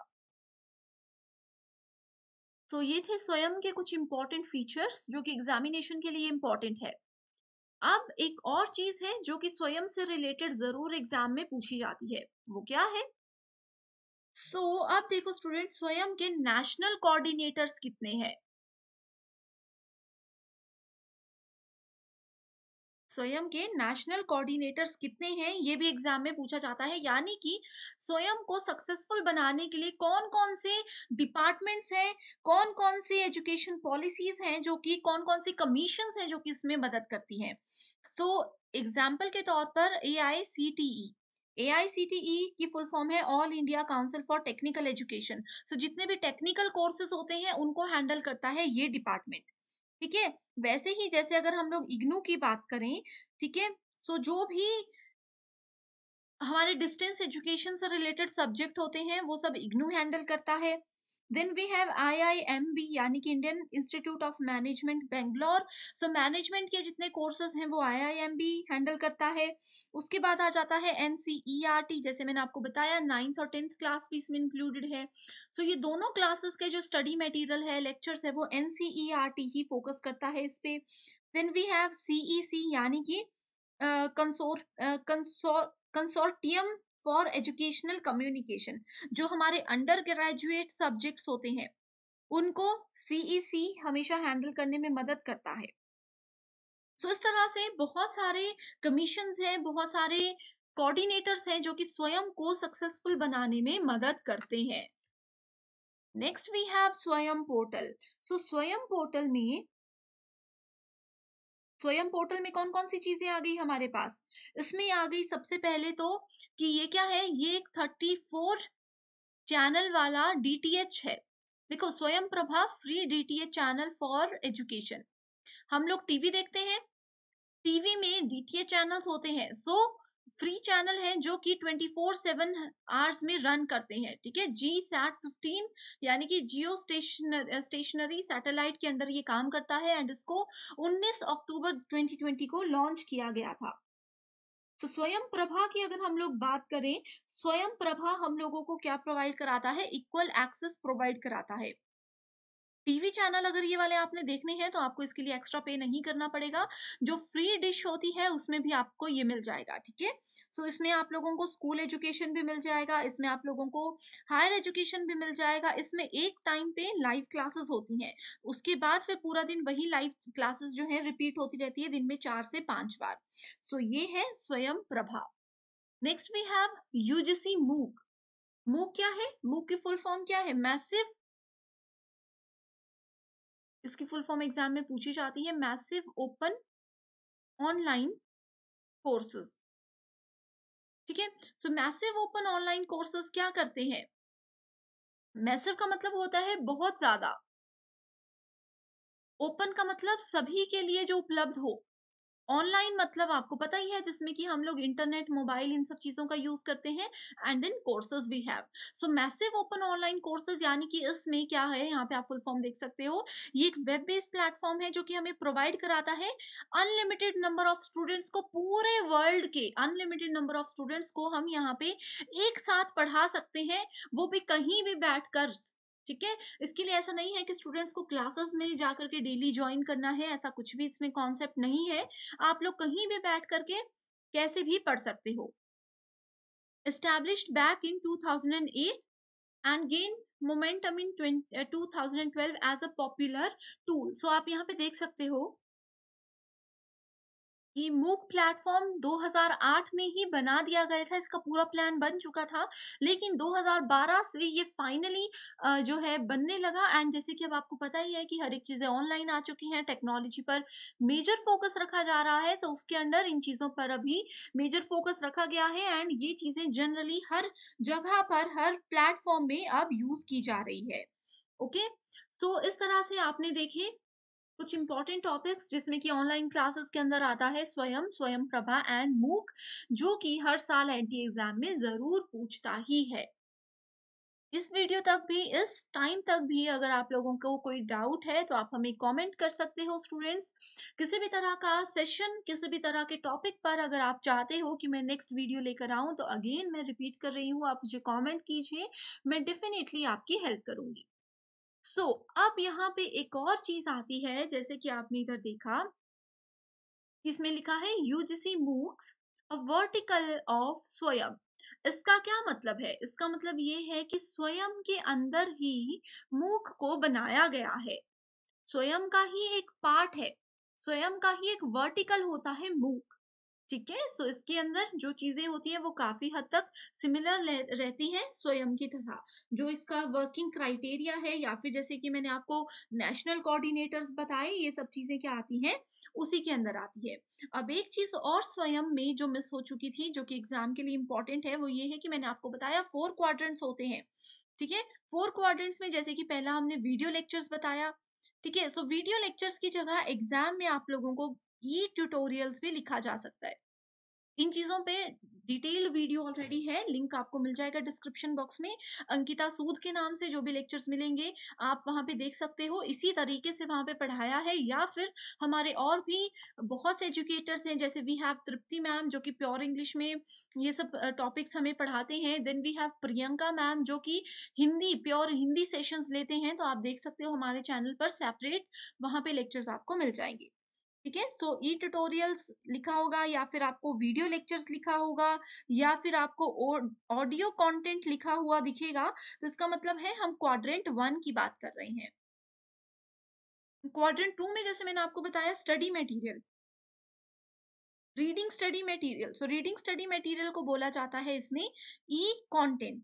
तो so, ये थे स्वयं के कुछ इंपॉर्टेंट फीचर्स जो कि एग्जामिनेशन के लिए इम्पॉर्टेंट है अब एक और चीज है जो कि स्वयं से रिलेटेड जरूर एग्जाम में पूछी जाती है वो क्या है सो so, अब देखो स्टूडेंट स्वयं के नेशनल कोऑर्डिनेटर्स कितने हैं स्वयं के नेशनल कोऑर्डिनेटर्स कितने हैं ये भी एग्जाम में पूछा जाता है यानी कि स्वयं को सक्सेसफुल बनाने के लिए कौन कौन से डिपार्टमेंट्स हैं कौन कौन से एजुकेशन पॉलिसीज हैं जो कि कौन कौन से कमीशन हैं जो कि इसमें मदद करती हैं सो so, एग्जाम्पल के तौर पर ए आई सी टी ई ए आई सी टी ई की फुल फॉर्म है All India Council for Technical Education so जितने भी टेक्निकल कोर्सेज होते हैं उनको हैंडल करता है ये डिपार्टमेंट ठीक है वैसे ही जैसे अगर हम लोग इग्नू की बात करें ठीक है सो जो भी हमारे डिस्टेंस एजुकेशन से रिलेटेड सब्जेक्ट होते हैं वो सब इग्नू हैंडल करता है then we have IIMB यानी कि Indian Institute of Management Bangalore so management के जितने कोर्सेज हैं वो IIMB हैंडल करता है उसके बाद आ जाता है एनसीईआरटी e जैसे मैंने आपको बताया नाइन्थ और टेंथ क्लास भी इसमें इंक्लूडेड है सो so ये दोनों क्लासेस के जो स्टडी मटेरियल है लेक्चर्स है वो टी e ही फोकस करता है इस पे देन वी हैव सी यानी कि consor consor Consortium for Educational Communication जो हमारे अंडर ग्रेजुएट सब्जेक्ट्स होते हैं उनको सीईसी e हमेशा हैंडल करने में मदद करता है सो so, इस तरह से बहुत सारे कमीशन हैं बहुत सारे कोऑर्डिनेटर्स हैं जो कि स्वयं को सक्सेसफुल बनाने में मदद करते हैं next we have Swayam portal so Swayam portal में स्वयं पोर्टल में कौन कौन सी चीजें आ गई हमारे पास इसमें आ गई सबसे पहले तो कि ये क्या है ये एक थर्टी फोर चैनल वाला डीटीएच है देखो Swayam Prabha free DTH channel for education हम लोग टीवी देखते हैं टीवी में डीटीएच चैनल्स होते हैं सो so, फ्री चैनल हैं जो कि 24/7 आवर्स में रन करते हैं ठीक है जी सैट फिफ्टीन यानी कि जियो स्टेशनर स्टेशनरी सैटेलाइट के अंडर ये काम करता है एंड इसको 19 अक्टूबर 2020 को लॉन्च किया गया था तो so, स्वयं प्रभा की अगर हम लोग बात करें स्वयं प्रभा हम लोगों को क्या प्रोवाइड कराता है इक्वल एक्सेस प्रोवाइड कराता है टीवी चैनल अगर ये वाले आपने देखने हैं तो आपको इसके लिए एक्स्ट्रा पे नहीं करना पड़ेगा जो फ्री डिश होती है उसमें भी आपको ये मिल जाएगा ठीक है सो इसमें आप लोगों को स्कूल एजुकेशन भी मिल जाएगा इसमें आप लोगों को हायर एजुकेशन भी मिल जाएगा इसमें एक टाइम पे लाइव क्लासेस होती हैं उसके बाद फिर पूरा दिन वही लाइव क्लासेस जो है रिपीट होती रहती है दिन में चार से पांच बार सो so, ये है Swayam Prabha next we have UGC MOOC MOOC क्या है मूक की फुल फॉर्म क्या है मैसिव इसकी फुल फॉर्म एग्जाम में पूछी जाती है मैसिव ओपन ऑनलाइन कोर्सेज ठीक है so massive open online courses क्या करते हैं मैसिव का मतलब होता है बहुत ज्यादा ओपन का मतलब सभी के लिए जो उपलब्ध हो ऑनलाइन मतलब आपको पता ही है जिसमें कि हम लोग इंटरनेट मोबाइल इन सब चीजों का यूज करते हैं and then courses we have so massive open online courses यानी कि इसमें क्या है यहाँ पे आप फुल फॉर्म देख सकते हो ये एक वेब बेस्ड प्लेटफॉर्म है जो कि हमें प्रोवाइड कराता है अनलिमिटेड नंबर ऑफ स्टूडेंट्स को पूरे वर्ल्ड के अनलिमिटेड नंबर ऑफ स्टूडेंट्स को हम यहाँ पे एक साथ पढ़ा सकते हैं वो भी कहीं भी बैठ ठीक है इसके लिए ऐसा नहीं है कि स्टूडेंट्स को क्लासेस में जाकर के डेली ज्वाइन करना है ऐसा कुछ भी इसमें कॉन्सेप्ट नहीं है आप लोग कहीं भी बैठ करके कैसे भी पढ़ सकते हो established back in 2008 and gained momentum in 20, uh, 2012 as a popular tool so आप यहाँ पे देख सकते हो ये मूक प्लेटफॉर्म 2008 में ही बना दिया गया था इसका पूरा प्लान बन चुका था लेकिन 2012 से ये फाइनली जो है बनने लगा एंड जैसे कि अब आपको पता ही है कि हर एक चीज़ें ऑनलाइन आ चुकी हैं टेक्नोलॉजी पर मेजर फोकस रखा जा रहा है सो तो उसके अंडर इन चीज़ों पर अभी मेजर फोकस रखा गया है एंड ये चीज़ें जनरली हर जगह पर हर प्लेटफॉर्म में अब यूज़ की जा रही है ओके okay? तो so, इस तरह से आपने देखे कुछ इंपॉर्टेंट टॉपिक्स जिसमें कि ऑनलाइन क्लासेस के अंदर आता है स्वयं स्वयं प्रभा एंड मूक जो कि हर साल एंटी एग्जाम में जरूर पूछता ही है इस वीडियो तक भी इस टाइम तक भी अगर आप लोगों को कोई डाउट है तो आप हमें कमेंट कर सकते हो स्टूडेंट्स किसी भी तरह का सेशन किसी भी तरह के टॉपिक पर अगर आप चाहते हो कि मैं नेक्स्ट वीडियो लेकर आऊं तो अगेन मैं रिपीट कर रही हूं आप मुझे कमेंट कीजिए मैं डेफिनेटली आपकी हेल्प करूंगी सो so, अब यहाँ पे एक और चीज आती है जैसे कि आपने इधर देखा इसमें लिखा है यूजीसी मूक्स वर्टिकल ऑफ स्वयं इसका क्या मतलब है इसका मतलब ये है कि स्वयं के अंदर ही मूक को बनाया गया है स्वयं का ही एक पार्ट है स्वयं का ही एक वर्टिकल होता है मूक ठीक है सो इसके अंदर जो चीजें होती है वो काफी हद तक सिमिलर रहती हैं स्वयं की तरह जो इसका वर्किंग क्राइटेरिया है या फिर जैसे कि मैंने आपको नेशनल कोऑर्डिनेटर्स बताए ये सब चीजें क्या आती हैं उसी के अंदर आती है अब एक चीज और स्वयं में जो मिस हो चुकी थी जो कि एग्जाम के लिए इंपॉर्टेंट है वो ये है कि मैंने आपको बताया फोर क्वाड्रेंट्स होते हैं ठीक है फोर क्वाड्रेंट्स में जैसे कि पहला हमने वीडियो लेक्चर्स बताया ठीक है सो वीडियो लेक्चर्स की जगह एग्जाम में आप लोगों को ई ट्यूटोरियल्स भी लिखा जा सकता है इन चीजों पे डिटेल्ड वीडियो ऑलरेडी है लिंक आपको मिल जाएगा डिस्क्रिप्शन बॉक्स में अंकिता सूद के नाम से जो भी लेक्चर्स मिलेंगे आप वहां पे देख सकते हो इसी तरीके से वहां पे पढ़ाया है या फिर हमारे और भी बहुत से एजुकेटर्स हैं जैसे वी हैव तृप्ति मैम जो कि प्योर इंग्लिश में ये सब टॉपिक्स हमें पढ़ाते हैं then we have Priyanka ma'am जो कि हिंदी प्योर हिंदी सेशंस लेते हैं तो आप देख सकते हो हमारे चैनल पर सेपरेट वहां पे लेक्चर्स आपको मिल जाएंगे ठीक है सो ई ट्यूटोरियल्स लिखा होगा या फिर आपको वीडियो लेक्चर्स लिखा होगा या फिर आपको ऑडियो कंटेंट लिखा हुआ दिखेगा तो इसका मतलब है हम क्वाड्रेंट वन की बात कर रहे हैं क्वाड्रेंट टू में जैसे मैंने आपको बताया study material reading study material so reading study material को बोला जाता है इसमें ई कंटेंट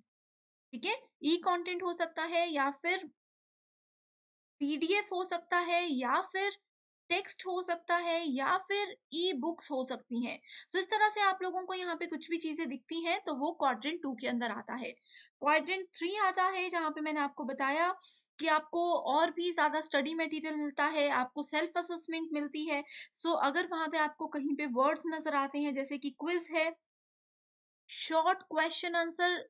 ठीक है ई कंटेंट हो सकता है या फिर पीडीएफ हो सकता है या फिर टेक्स्ट हो सकता है या फिर ई बुक्स हो सकती हैं सो so, इस तरह से आप लोगों को यहाँ पे कुछ भी चीजें दिखती हैं तो वो क्वाड्रेंट टू के अंदर आता है क्वाड्रेंट थ्री आता है जहाँ पे मैंने आपको बताया कि आपको और भी ज़्यादा स्टडी मटेरियल मिलता है आपको सेल्फ असेसमेंट मिलती है सो so, अगर वहां पे आपको कहीं पे वर्ड्स नजर आते हैं जैसे कि क्विज है शॉर्ट क्वेश्चन आंसर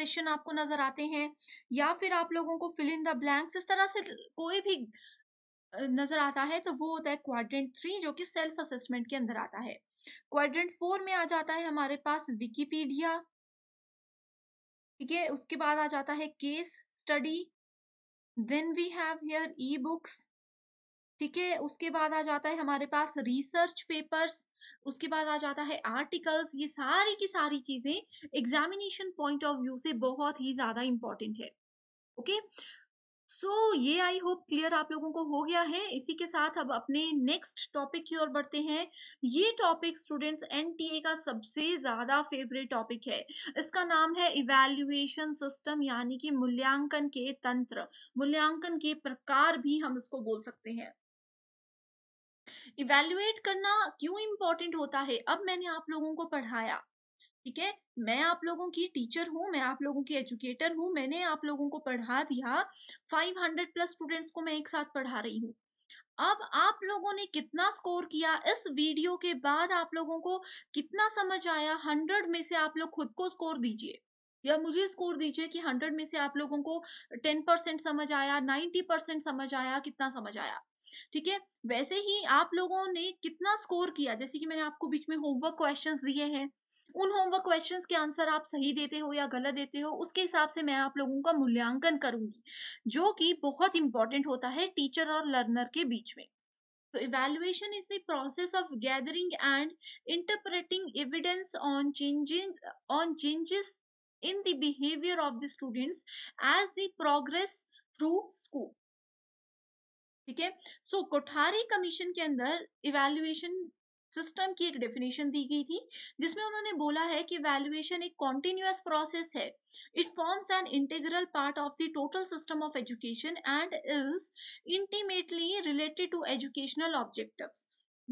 सेशन आपको नजर आते हैं या फिर आप लोगों को फिल इन द ब्लैंक्स इस तरह से कोई भी नजर आता है तो वो होता है क्वाड्रेंट थ्री जो कि सेल्फ असेसमेंट के अंदर आता है क्वाड्रेंट फोर में आ जाता है हमारे पास विकीपीडिया ठीक है उसके बाद आ जाता है case study then we have here e books ठीक है उसके बाद आ जाता है हमारे पास रिसर्च पेपर्स उसके बाद आ जाता है आर्टिकल्स ये सारी की सारी चीजें एग्जामिनेशन पॉइंट ऑफ व्यू से बहुत ही ज्यादा इंपॉर्टेंट है ओके okay? सो so, ये आई होप क्लियर आप लोगों को हो गया है इसी के साथ अब अपने नेक्स्ट टॉपिक की ओर बढ़ते हैं ये टॉपिक स्टूडेंट्स एनटीए का सबसे ज्यादा फेवरेट टॉपिक है इसका नाम है इवेल्युएशन सिस्टम यानी कि मूल्यांकन के तंत्र मूल्यांकन के प्रकार भी हम इसको बोल सकते हैं इवेल्युएट करना क्यों इम्पोर्टेंट होता है अब मैंने आप लोगों को पढ़ाया ठीक है मैं आप लोगों की टीचर हूँ मैं आप लोगों की एजुकेटर हूँ मैंने आप लोगों को पढ़ा दिया 500 प्लस स्टूडेंट्स को मैं एक साथ पढ़ा रही हूँ अब आप लोगों ने कितना स्कोर किया इस वीडियो के बाद आप लोगों को कितना समझ आया हंड्रेड में से आप लोग खुद को स्कोर दीजिए या मुझे स्कोर दीजिए कि हंड्रेड में से आप लोगों को टेन परसेंट समझ आया नाइन्टी परसेंट समझ आया कितना समझ आया ठीक है वैसे ही आप लोगों ने कितना स्कोर किया जैसे कि मैंने आपको बीच में होमवर्क क्वेश्चंस दिए हैं उन होमवर्क क्वेश्चंस के आंसर आप सही देते हो या गलत देते हो उसके हिसाब से मैं आप लोगों का मूल्यांकन करूंगी जो कि बहुत इंपॉर्टेंट होता है टीचर और लर्नर के बीच में तो evaluation is the process of gathering and interpreting evidence on changing on changes in the behavior of the students as they progress through school ठीक है सो कोठारी कमीशन के अंदर इवेल्युएशन सिस्टम की एक डेफिनेशन दी गई थी जिसमें उन्होंने बोला है कि वैल्यूएशन एक कॉन्टिन्यूस प्रोसेस है it forms an integral part of the total system of education and is intimately related to educational objectives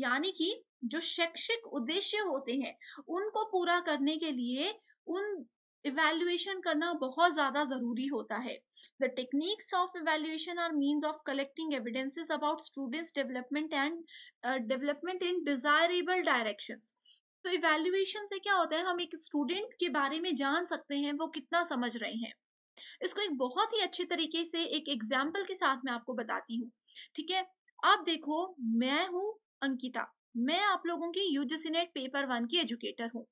यानी कि जो शैक्षिक उद्देश्य होते हैं उनको पूरा करने के लिए उन इवेल्युएशन करना बहुत ज़्यादा ज़रूरी होता है the techniques of evaluation are means of collecting evidences about students development and development in desirable direction तो इवेल्युएशन से क्या होता है हम एक स्टूडेंट के बारे में जान सकते हैं वो कितना समझ रहे हैं इसको एक बहुत ही अच्छे तरीके से एक एग्जाम्पल के साथ मैं आपको बताती हूँ ठीक है आप देखो मैं हूँ अंकिता मैं आप लोगों की यूजीसी नेट पेपर वन की एजुकेटर हूँ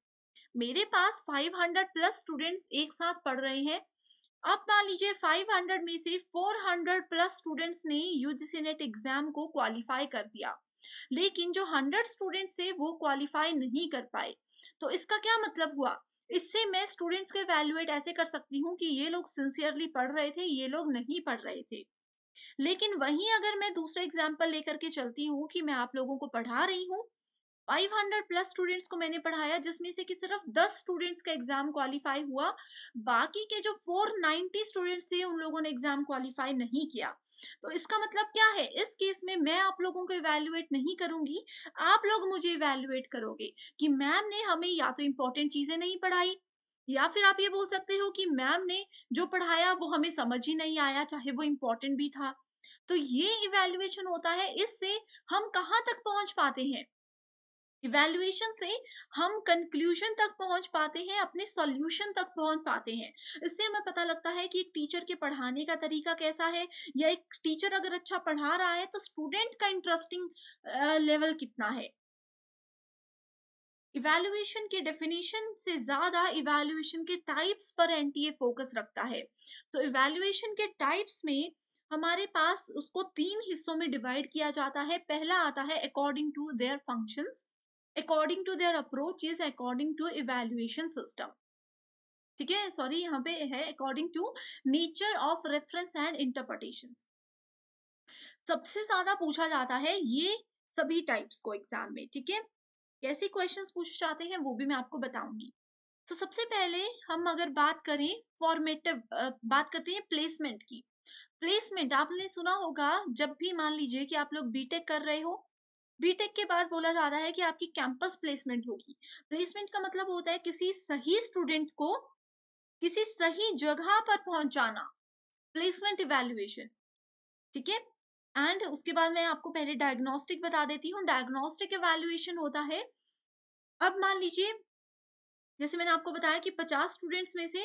मेरे पास 500 प्लस स्टूडेंट्स एक साथ पढ़ रहे हैं अब मान लीजिए 500 में से 400 प्लस स्टूडेंट्स ने यूजीसी नेट एग्जाम को क्वालिफाई कर दिया लेकिन जो 100 स्टूडेंट्स थे वो क्वालिफाई नहीं कर पाए तो इसका क्या मतलब हुआ इससे मैं स्टूडेंट्स को एवेल्युएट ऐसे कर सकती हूँ कि ये लोग सिंसियरली पढ़ रहे थे ये लोग नहीं पढ़ रहे थे लेकिन वहीं अगर मैं दूसरा एग्जाम्पल लेकर के चलती हूँ कि मैं आप लोगों को पढ़ा रही हूँ 500 प्लस स्टूडेंट्स को मैंने पढ़ाया जिसमें से कि सिर्फ 10 स्टूडेंट्स का एग्जाम क्वालिफाई हुआ बाकी के जो 490 स्टूडेंट्स थे उन लोगों ने एग्जाम क्वालिफाई नहीं किया तो इसका मतलब क्या है इस केस में मैं आप लोगों को इवेल्युएट नहीं करूंगी आप लोग मुझे इवेल्युएट करोगे कि मैम ने हमें या तो इम्पोर्टेंट चीजें नहीं पढ़ाई या फिर आप ये बोल सकते हो कि मैम ने जो पढ़ाया वो हमें समझ ही नहीं आया चाहे वो इम्पोर्टेंट भी था तो ये इवेल्युएशन होता है इससे हम कहाँ तक पहुंच पाते हैं इवेल्युएशन से हम कंक्लूजन तक पहुंच पाते हैं अपने सॉल्यूशन तक पहुंच पाते हैं इससे हमें पता लगता है कि एक टीचर के पढ़ाने का तरीका कैसा है या एक टीचर अगर अच्छा पढ़ा रहा है तो स्टूडेंट का इंटरेस्टिंग लेवल कितना है इवेल्युएशन के डेफिनेशन से ज्यादा इवेल्युएशन के टाइप्स पर एनटीए फोकस रखता है तो इवेल्युएशन के टाइप्स में हमारे पास उसको तीन हिस्सों में डिवाइड किया जाता है पहला आता है according to their functions according to their approach is according to evaluation system ठीक है सॉरी यहाँ पे है according to nature of reference and interpretation सबसे ज्यादा पूछा जाता है ये सभी टाइप्स को एग्जाम में ठीक है कैसे क्वेश्चंस पूछे जाते हैं वो भी मैं आपको बताऊंगी तो सबसे पहले हम अगर बात करें फॉर्मेटिव बात करते हैं प्लेसमेंट की प्लेसमेंट आपने सुना होगा जब भी मान लीजिए कि आप लोग बीटेक कर रहे हो बीटेक के बाद बोला जा रहा है कि आपकी कैंपस प्लेसमेंट होगी प्लेसमेंट का मतलब होता है किसी सही स्टूडेंट को किसी सही जगह पर पहुंचाना प्लेसमेंट इवेल्युएशन ठीक है एंड उसके बाद मैं आपको पहले डायग्नोस्टिक बता देती हूँ डायग्नोस्टिक इवेल्युएशन होता है अब मान लीजिए जैसे मैंने आपको बताया कि 50 स्टूडेंट्स में से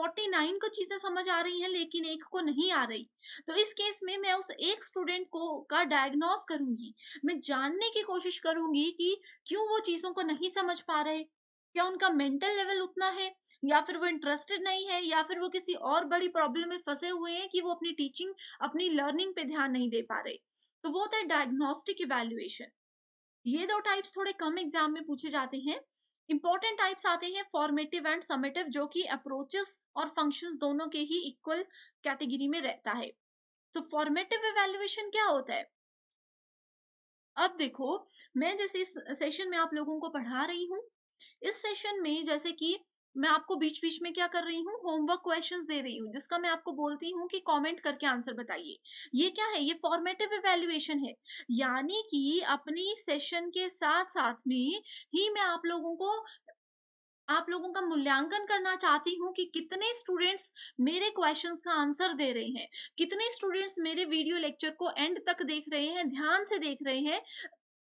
फोर्टी नाइन को चीजें समझ आ रही हैं लेकिन एक को नहीं आ रही तो इस केस में मैं उस एक स्टूडेंट को का डायग्नोस करूंगी मैं जानने की कोशिश करूंगी कि क्यों वो चीजों को नहीं समझ पा रहे क्या उनका मेंटल लेवल उतना है या फिर वो इंटरेस्टेड नहीं है या फिर वो किसी और बड़ी प्रॉब्लम में फंसे हुए हैं कि वो अपनी टीचिंग अपनी लर्निंग पे ध्यान नहीं दे पा रहे तो वो होता है डायग्नोस्टिक इवेल्युएशन ये दो टाइप्स थोड़े कम एग्जाम में पूछे जाते हैं इंपॉर्टेंट टाइप्स आते हैं फॉर्मेटिव एंड समेटिव जो कि अप्रोचेस और फंक्शंस दोनों के ही इक्वल कैटेगरी में रहता है तो फॉर्मेटिव इवेल्युएशन क्या होता है अब देखो मैं जैसे इस सेशन में आप लोगों को पढ़ा रही हूँ इस सेशन में जैसे कि मैं आपको बीच बीच में क्या कर रही हूँ होमवर्क क्वेश्चंस दे रही हूँ जिसका मैं आपको बोलती हूँ कि कमेंट करके आंसर बताइए ये क्या है ये फॉर्मेटिव इवेल्युएशन है यानी कि अपनी सेशन के साथ साथ में ही मैं आप लोगों को आप लोगों का मूल्यांकन करना चाहती हूँ कि कितने स्टूडेंट्स मेरे क्वेश्चंस का आंसर दे रहे हैं कितने स्टूडेंट्स मेरे वीडियो लेक्चर को एंड तक देख रहे हैं ध्यान से देख रहे हैं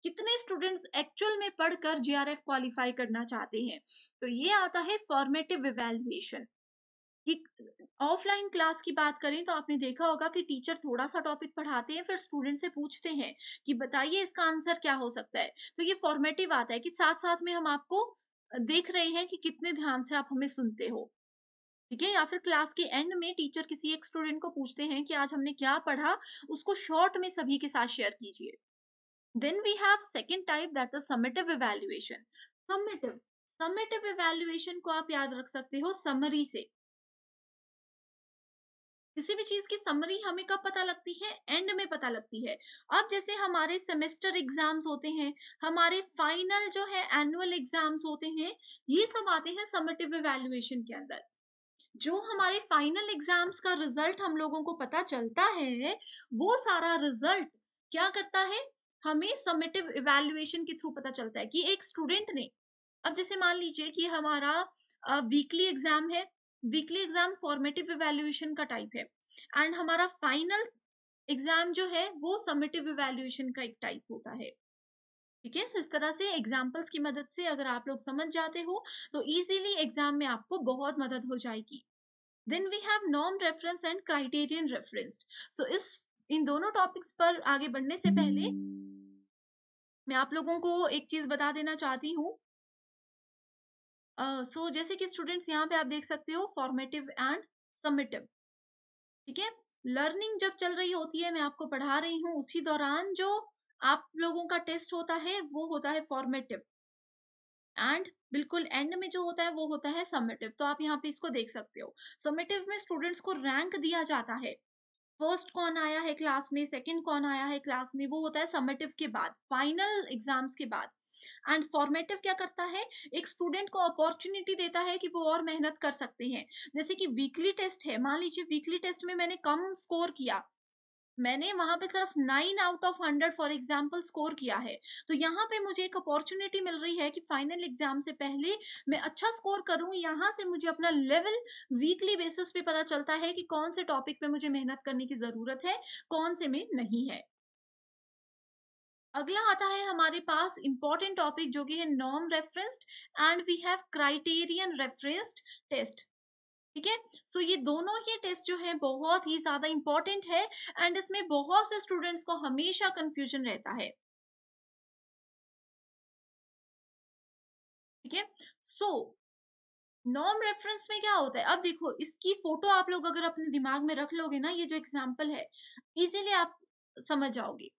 कितने स्टूडेंट्स एक्चुअल में पढ़कर जीआरएफ क्वालिफाई करना चाहते हैं तो ये आता है फॉर्मेटिव इवेल्युएशन कि ऑफलाइन क्लास की बात करें तो आपने देखा होगा कि टीचर थोड़ा सा टॉपिक पढ़ाते हैं फिर स्टूडेंट से पूछते हैं कि बताइए इसका आंसर क्या हो सकता है तो ये फॉर्मेटिव आता है कि साथ साथ में हम आपको देख रहे हैं कि कितने ध्यान से आप हमें सुनते हो ठीक है या फिर क्लास के एंड में टीचर किसी एक स्टूडेंट को पूछते हैं कि आज हमने क्या पढ़ा उसको शॉर्ट में सभी के साथ शेयर कीजिए Then we have second type that is summative evaluation. Summative. Summative evaluation को आप याद रख सकते हो summary से किसी भी चीज की समरी हमें कब पता लगती है एंड में पता लगती है अब जैसे हमारे सेमेस्टर एग्जाम्स होते हैं हमारे फाइनल जो है एनुअल एग्जाम्स होते हैं ये सब आते हैं समेटिव इवेल्युएशन के अंदर जो हमारे फाइनल एग्जाम्स का रिजल्ट हम लोगों को पता चलता है वो सारा रिजल्ट क्या करता है हमें समेटिव इवेल्युएशन के थ्रू पता चलता है कि एक स्टूडेंट ने अब जैसे मान लीजिए कि हमारा वीकली एग्जाम है वीकली एग्जाम फॉर्मेटिव इवेल्युएशन का टाइप है एंड हमारा फाइनल एग्जाम जो है वो समेटिव इवेल्युएशन का एक टाइप होता है ठीक है सो तो इस तरह से एग्जाम्पल्स की मदद से अगर आप लोग समझ जाते हो तो इजीली एग्जाम में आपको बहुत मदद हो जाएगी then we have non reference and criterion referenced so इस इन दोनों टॉपिक्स पर आगे बढ़ने से पहले मैं आप लोगों को एक चीज बता देना चाहती हूँ सो uh, so, जैसे कि स्टूडेंट्स यहाँ पे आप देख सकते हो फॉर्मेटिव एंड सबमिटिव ठीक है लर्निंग जब चल रही होती है मैं आपको पढ़ा रही हूँ उसी दौरान जो आप लोगों का टेस्ट होता है वो होता है फॉर्मेटिव एंड बिल्कुल एंड में जो होता है वो होता है सबमिटिव तो आप यहाँ पे इसको देख सकते हो सबमिटिव में स्टूडेंट्स को रैंक दिया जाता है फर्स्ट कौन आया है क्लास में सेकंड कौन आया है क्लास में वो होता है समेटिव के बाद फाइनल एग्जाम्स के बाद एंड फॉर्मेटिव क्या करता है एक स्टूडेंट को अपॉर्चुनिटी देता है कि वो और मेहनत कर सकते हैं जैसे कि वीकली टेस्ट है मान लीजिए वीकली टेस्ट में मैंने कम स्कोर किया मैंने वहां पे सिर्फ nine out of hundred for example score किया है तो यहाँ पे मुझे एक अपॉर्चुनिटी मिल रही है कि फाइनल एग्जाम से पहले मैं अच्छा स्कोर करूँ यहाँ से मुझे अपना लेवल वीकली बेसिस पे पता चलता है कि कौन से टॉपिक पे मुझे मेहनत करने की जरूरत है कौन से में नहीं है अगला आता है हमारे पास इंपॉर्टेंट टॉपिक जो कि है नॉम referenced and we have criterion referenced test ठीक है सो ये दोनों ही टेस्ट जो है बहुत ही ज्यादा इंपॉर्टेंट है एंड इसमें बहुत से स्टूडेंट्स को हमेशा कंफ्यूजन रहता है ठीक है सो नॉर्म रेफरेंस में क्या होता है अब देखो इसकी फोटो आप लोग अगर अपने दिमाग में रख लोगे ना ये जो एग्जाम्पल है इजीली आप समझ जाओगे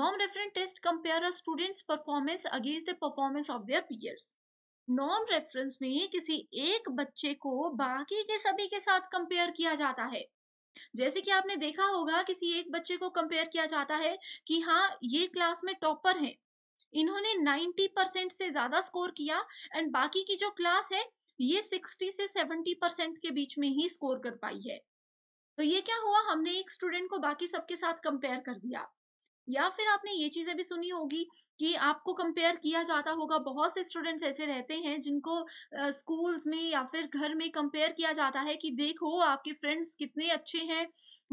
norm reference test compare students performance against the performance of their peers norm reference में किसी एक बच्चे को बाकी के सभी के साथ कंपेयर किया जाता है जैसे कि आपने देखा होगा किसी एक बच्चे को कंपेयर किया जाता है कि हाँ ये क्लास में टॉपर है इन्होंने 90 परसेंट से ज्यादा स्कोर किया एंड बाकी की जो क्लास है ये 60 से 70 परसेंट के बीच में ही स्कोर कर पाई है तो ये क्या हुआ हमने एक स्टूडेंट को बाकी सबके साथ कंपेयर कर दिया या फिर आपने ये चीजें भी सुनी होगी कि आपको कंपेयर किया जाता होगा बहुत से स्टूडेंट्स ऐसे रहते हैं जिनको स्कूल्स में या फिर घर में कंपेयर किया जाता है कि देखो आपके फ्रेंड्स कितने अच्छे हैं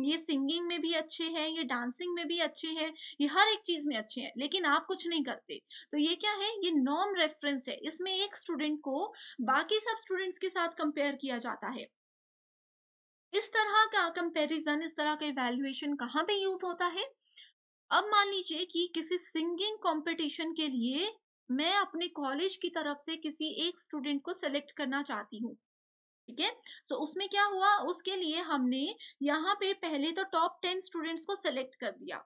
ये सिंगिंग में भी अच्छे हैं ये डांसिंग में भी अच्छे हैं ये हर एक चीज में अच्छे हैं लेकिन आप कुछ नहीं करते तो ये क्या है ये नॉम रेफरेंस है इसमें एक स्टूडेंट को बाकी सब स्टूडेंट्स के साथ कंपेयर किया जाता है इस तरह का कंपैरिजन इस तरह का इवेल्युएशन कहाँ पे यूज होता है अब मान लीजिए कि किसी सिंगिंग कंपटीशन के लिए मैं अपने कॉलेज की तरफ से किसी एक स्टूडेंट को सिलेक्ट करना चाहती हूँ ठीक है सो उसमें क्या हुआ उसके लिए हमने यहाँ पे पहले तो टॉप टेन स्टूडेंट्स को सिलेक्ट कर दिया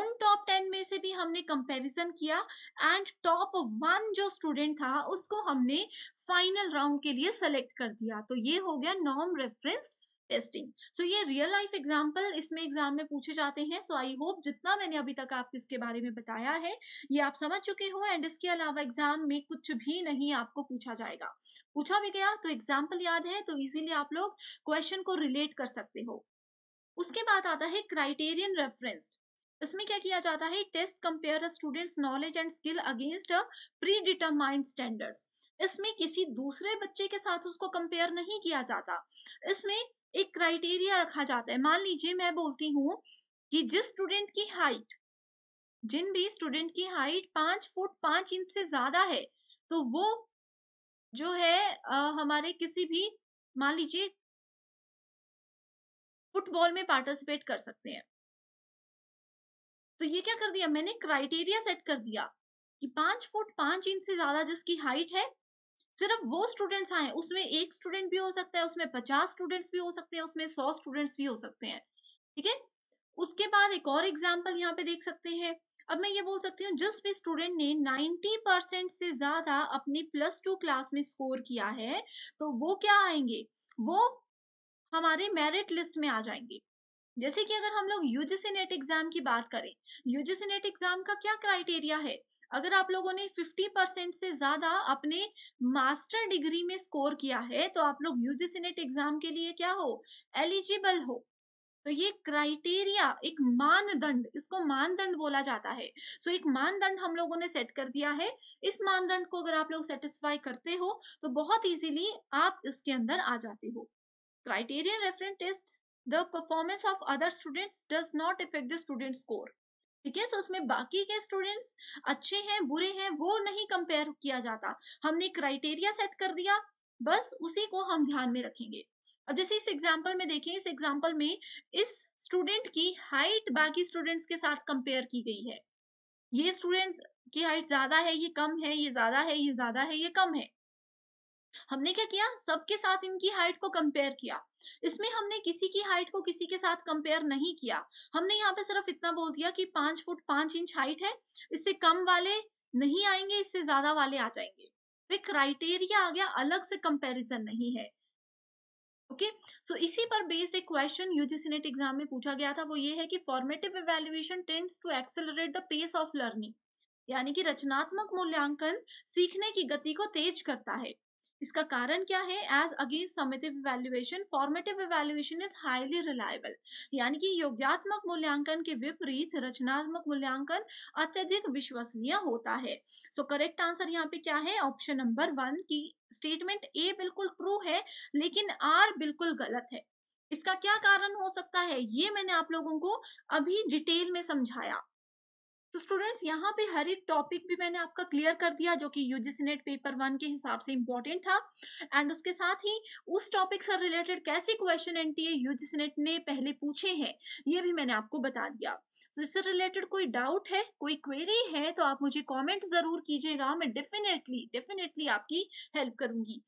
उन टॉप टेन में से भी हमने कंपैरिजन किया एंड टॉप वन जो स्टूडेंट था उसको हमने फाइनल राउंड के लिए सेलेक्ट कर दिया तो ये हो गया नॉम रेफरेंस टेस्टिंग सो ये रियल लाइफ एग्जाम्पल इसमें एग्जाम में पूछे जाते हैं सो आई होप जितना मैंने अभी तक आपको इसके बारे में बताया है ये आप समझ चुके हो एंड इसके अलावा एग्जाम में कुछ भी नहीं आपको पूछा जाएगा पूछा भी गया तो एग्जाम्पल याद है तो इसीलिए आप लोग क्वेश्चन को रिलेट कर सकते हो उसके बाद आता है क्राइटेरियन रेफरेंस इसमें क्या किया जाता है test compare students knowledge and skill against predetermined standards इसमें किसी दूसरे बच्चे के साथ उसको कंपेयर नहीं किया जाता इसमें एक क्राइटेरिया रखा जाता है मान लीजिए मैं बोलती हूँ कि जिस स्टूडेंट की हाइट जिन भी स्टूडेंट की हाइट पांच फुट पांच इंच से ज्यादा है तो वो जो है आ, हमारे किसी भी मान लीजिए फुटबॉल में पार्टिसिपेट कर सकते हैं तो ये क्या कर दिया मैंने क्राइटेरिया सेट कर दिया कि पांच फुट पांच इंच से ज्यादा जिसकी हाइट है सिर्फ वो स्टूडेंट्स आए उसमें एक स्टूडेंट भी हो सकता है उसमें पचास स्टूडेंट्स भी हो सकते हैं उसमें सौ स्टूडेंट्स भी हो सकते हैं ठीक है उसके बाद एक और एग्जाम्पल यहाँ पे देख सकते हैं अब मैं ये बोल सकती हूँ जिस भी स्टूडेंट ने 90 परसेंट से ज्यादा अपनी प्लस टू क्लास में स्कोर किया है तो वो क्या आएंगे वो हमारे मेरिट लिस्ट में आ जाएंगे जैसे कि अगर हम लोग यूजीसी नेट एग्जाम की बात करें यूजीसी नेट एग्जाम का क्या क्राइटेरिया है अगर आप लोगों ने 50 परसेंट से ज्यादा अपने मास्टर डिग्री में स्कोर किया है तो आप लोग यूजीसी नेट एग्जाम के लिए क्या हो एलिजिबल हो तो ये क्राइटेरिया एक मानदंड इसको मानदंड बोला जाता है सो so, एक मानदंड हम लोगों ने सेट कर दिया है इस मानदंड को अगर आप लोग सेटिस्फाई करते हो तो बहुत इजीली आप इसके अंदर आ जाते हो criterion reference test the performance of other students does not affect the student score ठीक है सो उसमें बाकी के स्टूडेंट्स अच्छे हैं बुरे हैं वो नहीं कंपेयर किया जाता हमने क्राइटेरिया सेट कर दिया बस उसी को हम ध्यान में रखेंगे अब जैसे इस एग्जाम्पल में देखें इस एग्जाम्पल में इस स्टूडेंट की हाइट बाकी स्टूडेंट्स के साथ कंपेयर की गई है ये स्टूडेंट की हाइट ज्यादा है ये कम है ये ज्यादा है ये ज्यादा है ये कम है हमने क्या किया सबके साथ इनकी हाइट को कंपेयर किया इसमें हमने किसी की हाइट को किसी के साथ कंपेयर नहीं किया हमने यहाँ पे सिर्फ इतना बोल दिया कि पांच फुट पांच इंच हाइट है इससे कम वाले नहीं आएंगे इससे ज्यादा वाले आ जाएंगे तो एक क्राइटेरिया आ गया अलग से कंपेरिजन नहीं है ओके okay? सो so, इसी पर बेस्ड एक क्वेश्चन यूजीसी नेट एग्जाम में पूछा गया था वो ये है कि formative evaluation tends to accelerate the pace of learning यानी कि रचनात्मक मूल्यांकन सीखने की गति को तेज करता है इसका कारण क्या है as against summative evaluation formative evaluation is highly reliable यानी कि योग्यात्मक मूल्यांकन के विपरीत रचनात्मक मूल्यांकन अत्यधिक विश्वसनीय होता है सो करेक्ट आंसर यहाँ पे क्या है ऑप्शन नंबर वन की स्टेटमेंट ए बिल्कुल ट्रू है लेकिन आर बिल्कुल गलत है इसका क्या कारण हो सकता है ये मैंने आप लोगों को अभी डिटेल में समझाया तो स्टूडेंट्स यहाँ पे हर एक टॉपिक भी मैंने आपका क्लियर कर दिया जो कि यूजीसी नेट पेपर वन के हिसाब से इम्पोर्टेंट था एंड उसके साथ ही उस टॉपिक से रिलेटेड कैसे क्वेश्चन एनटीए यूजीसी नेट ने पहले पूछे हैं ये भी मैंने आपको बता दिया सो तो so, इससे रिलेटेड कोई डाउट है कोई क्वेरी है तो आप मुझे कॉमेंट जरूर कीजिएगा मैं डेफिनेटली डेफिनेटली आपकी हेल्प करूंगी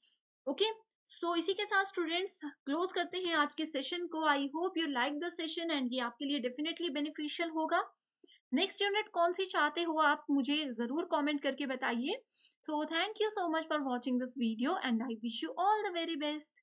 ओके okay? सो so, इसी के साथ स्टूडेंट्स क्लोज करते हैं आज के सेशन को I hope you like the session and ये आपके लिए डेफिनेटली बेनिफिशियल होगा नेक्स्ट यूनिट कौन सी चाहते हो आप मुझे जरूर कमेंट करके बताइए so thank you so much for watching this video and I wish you all the very best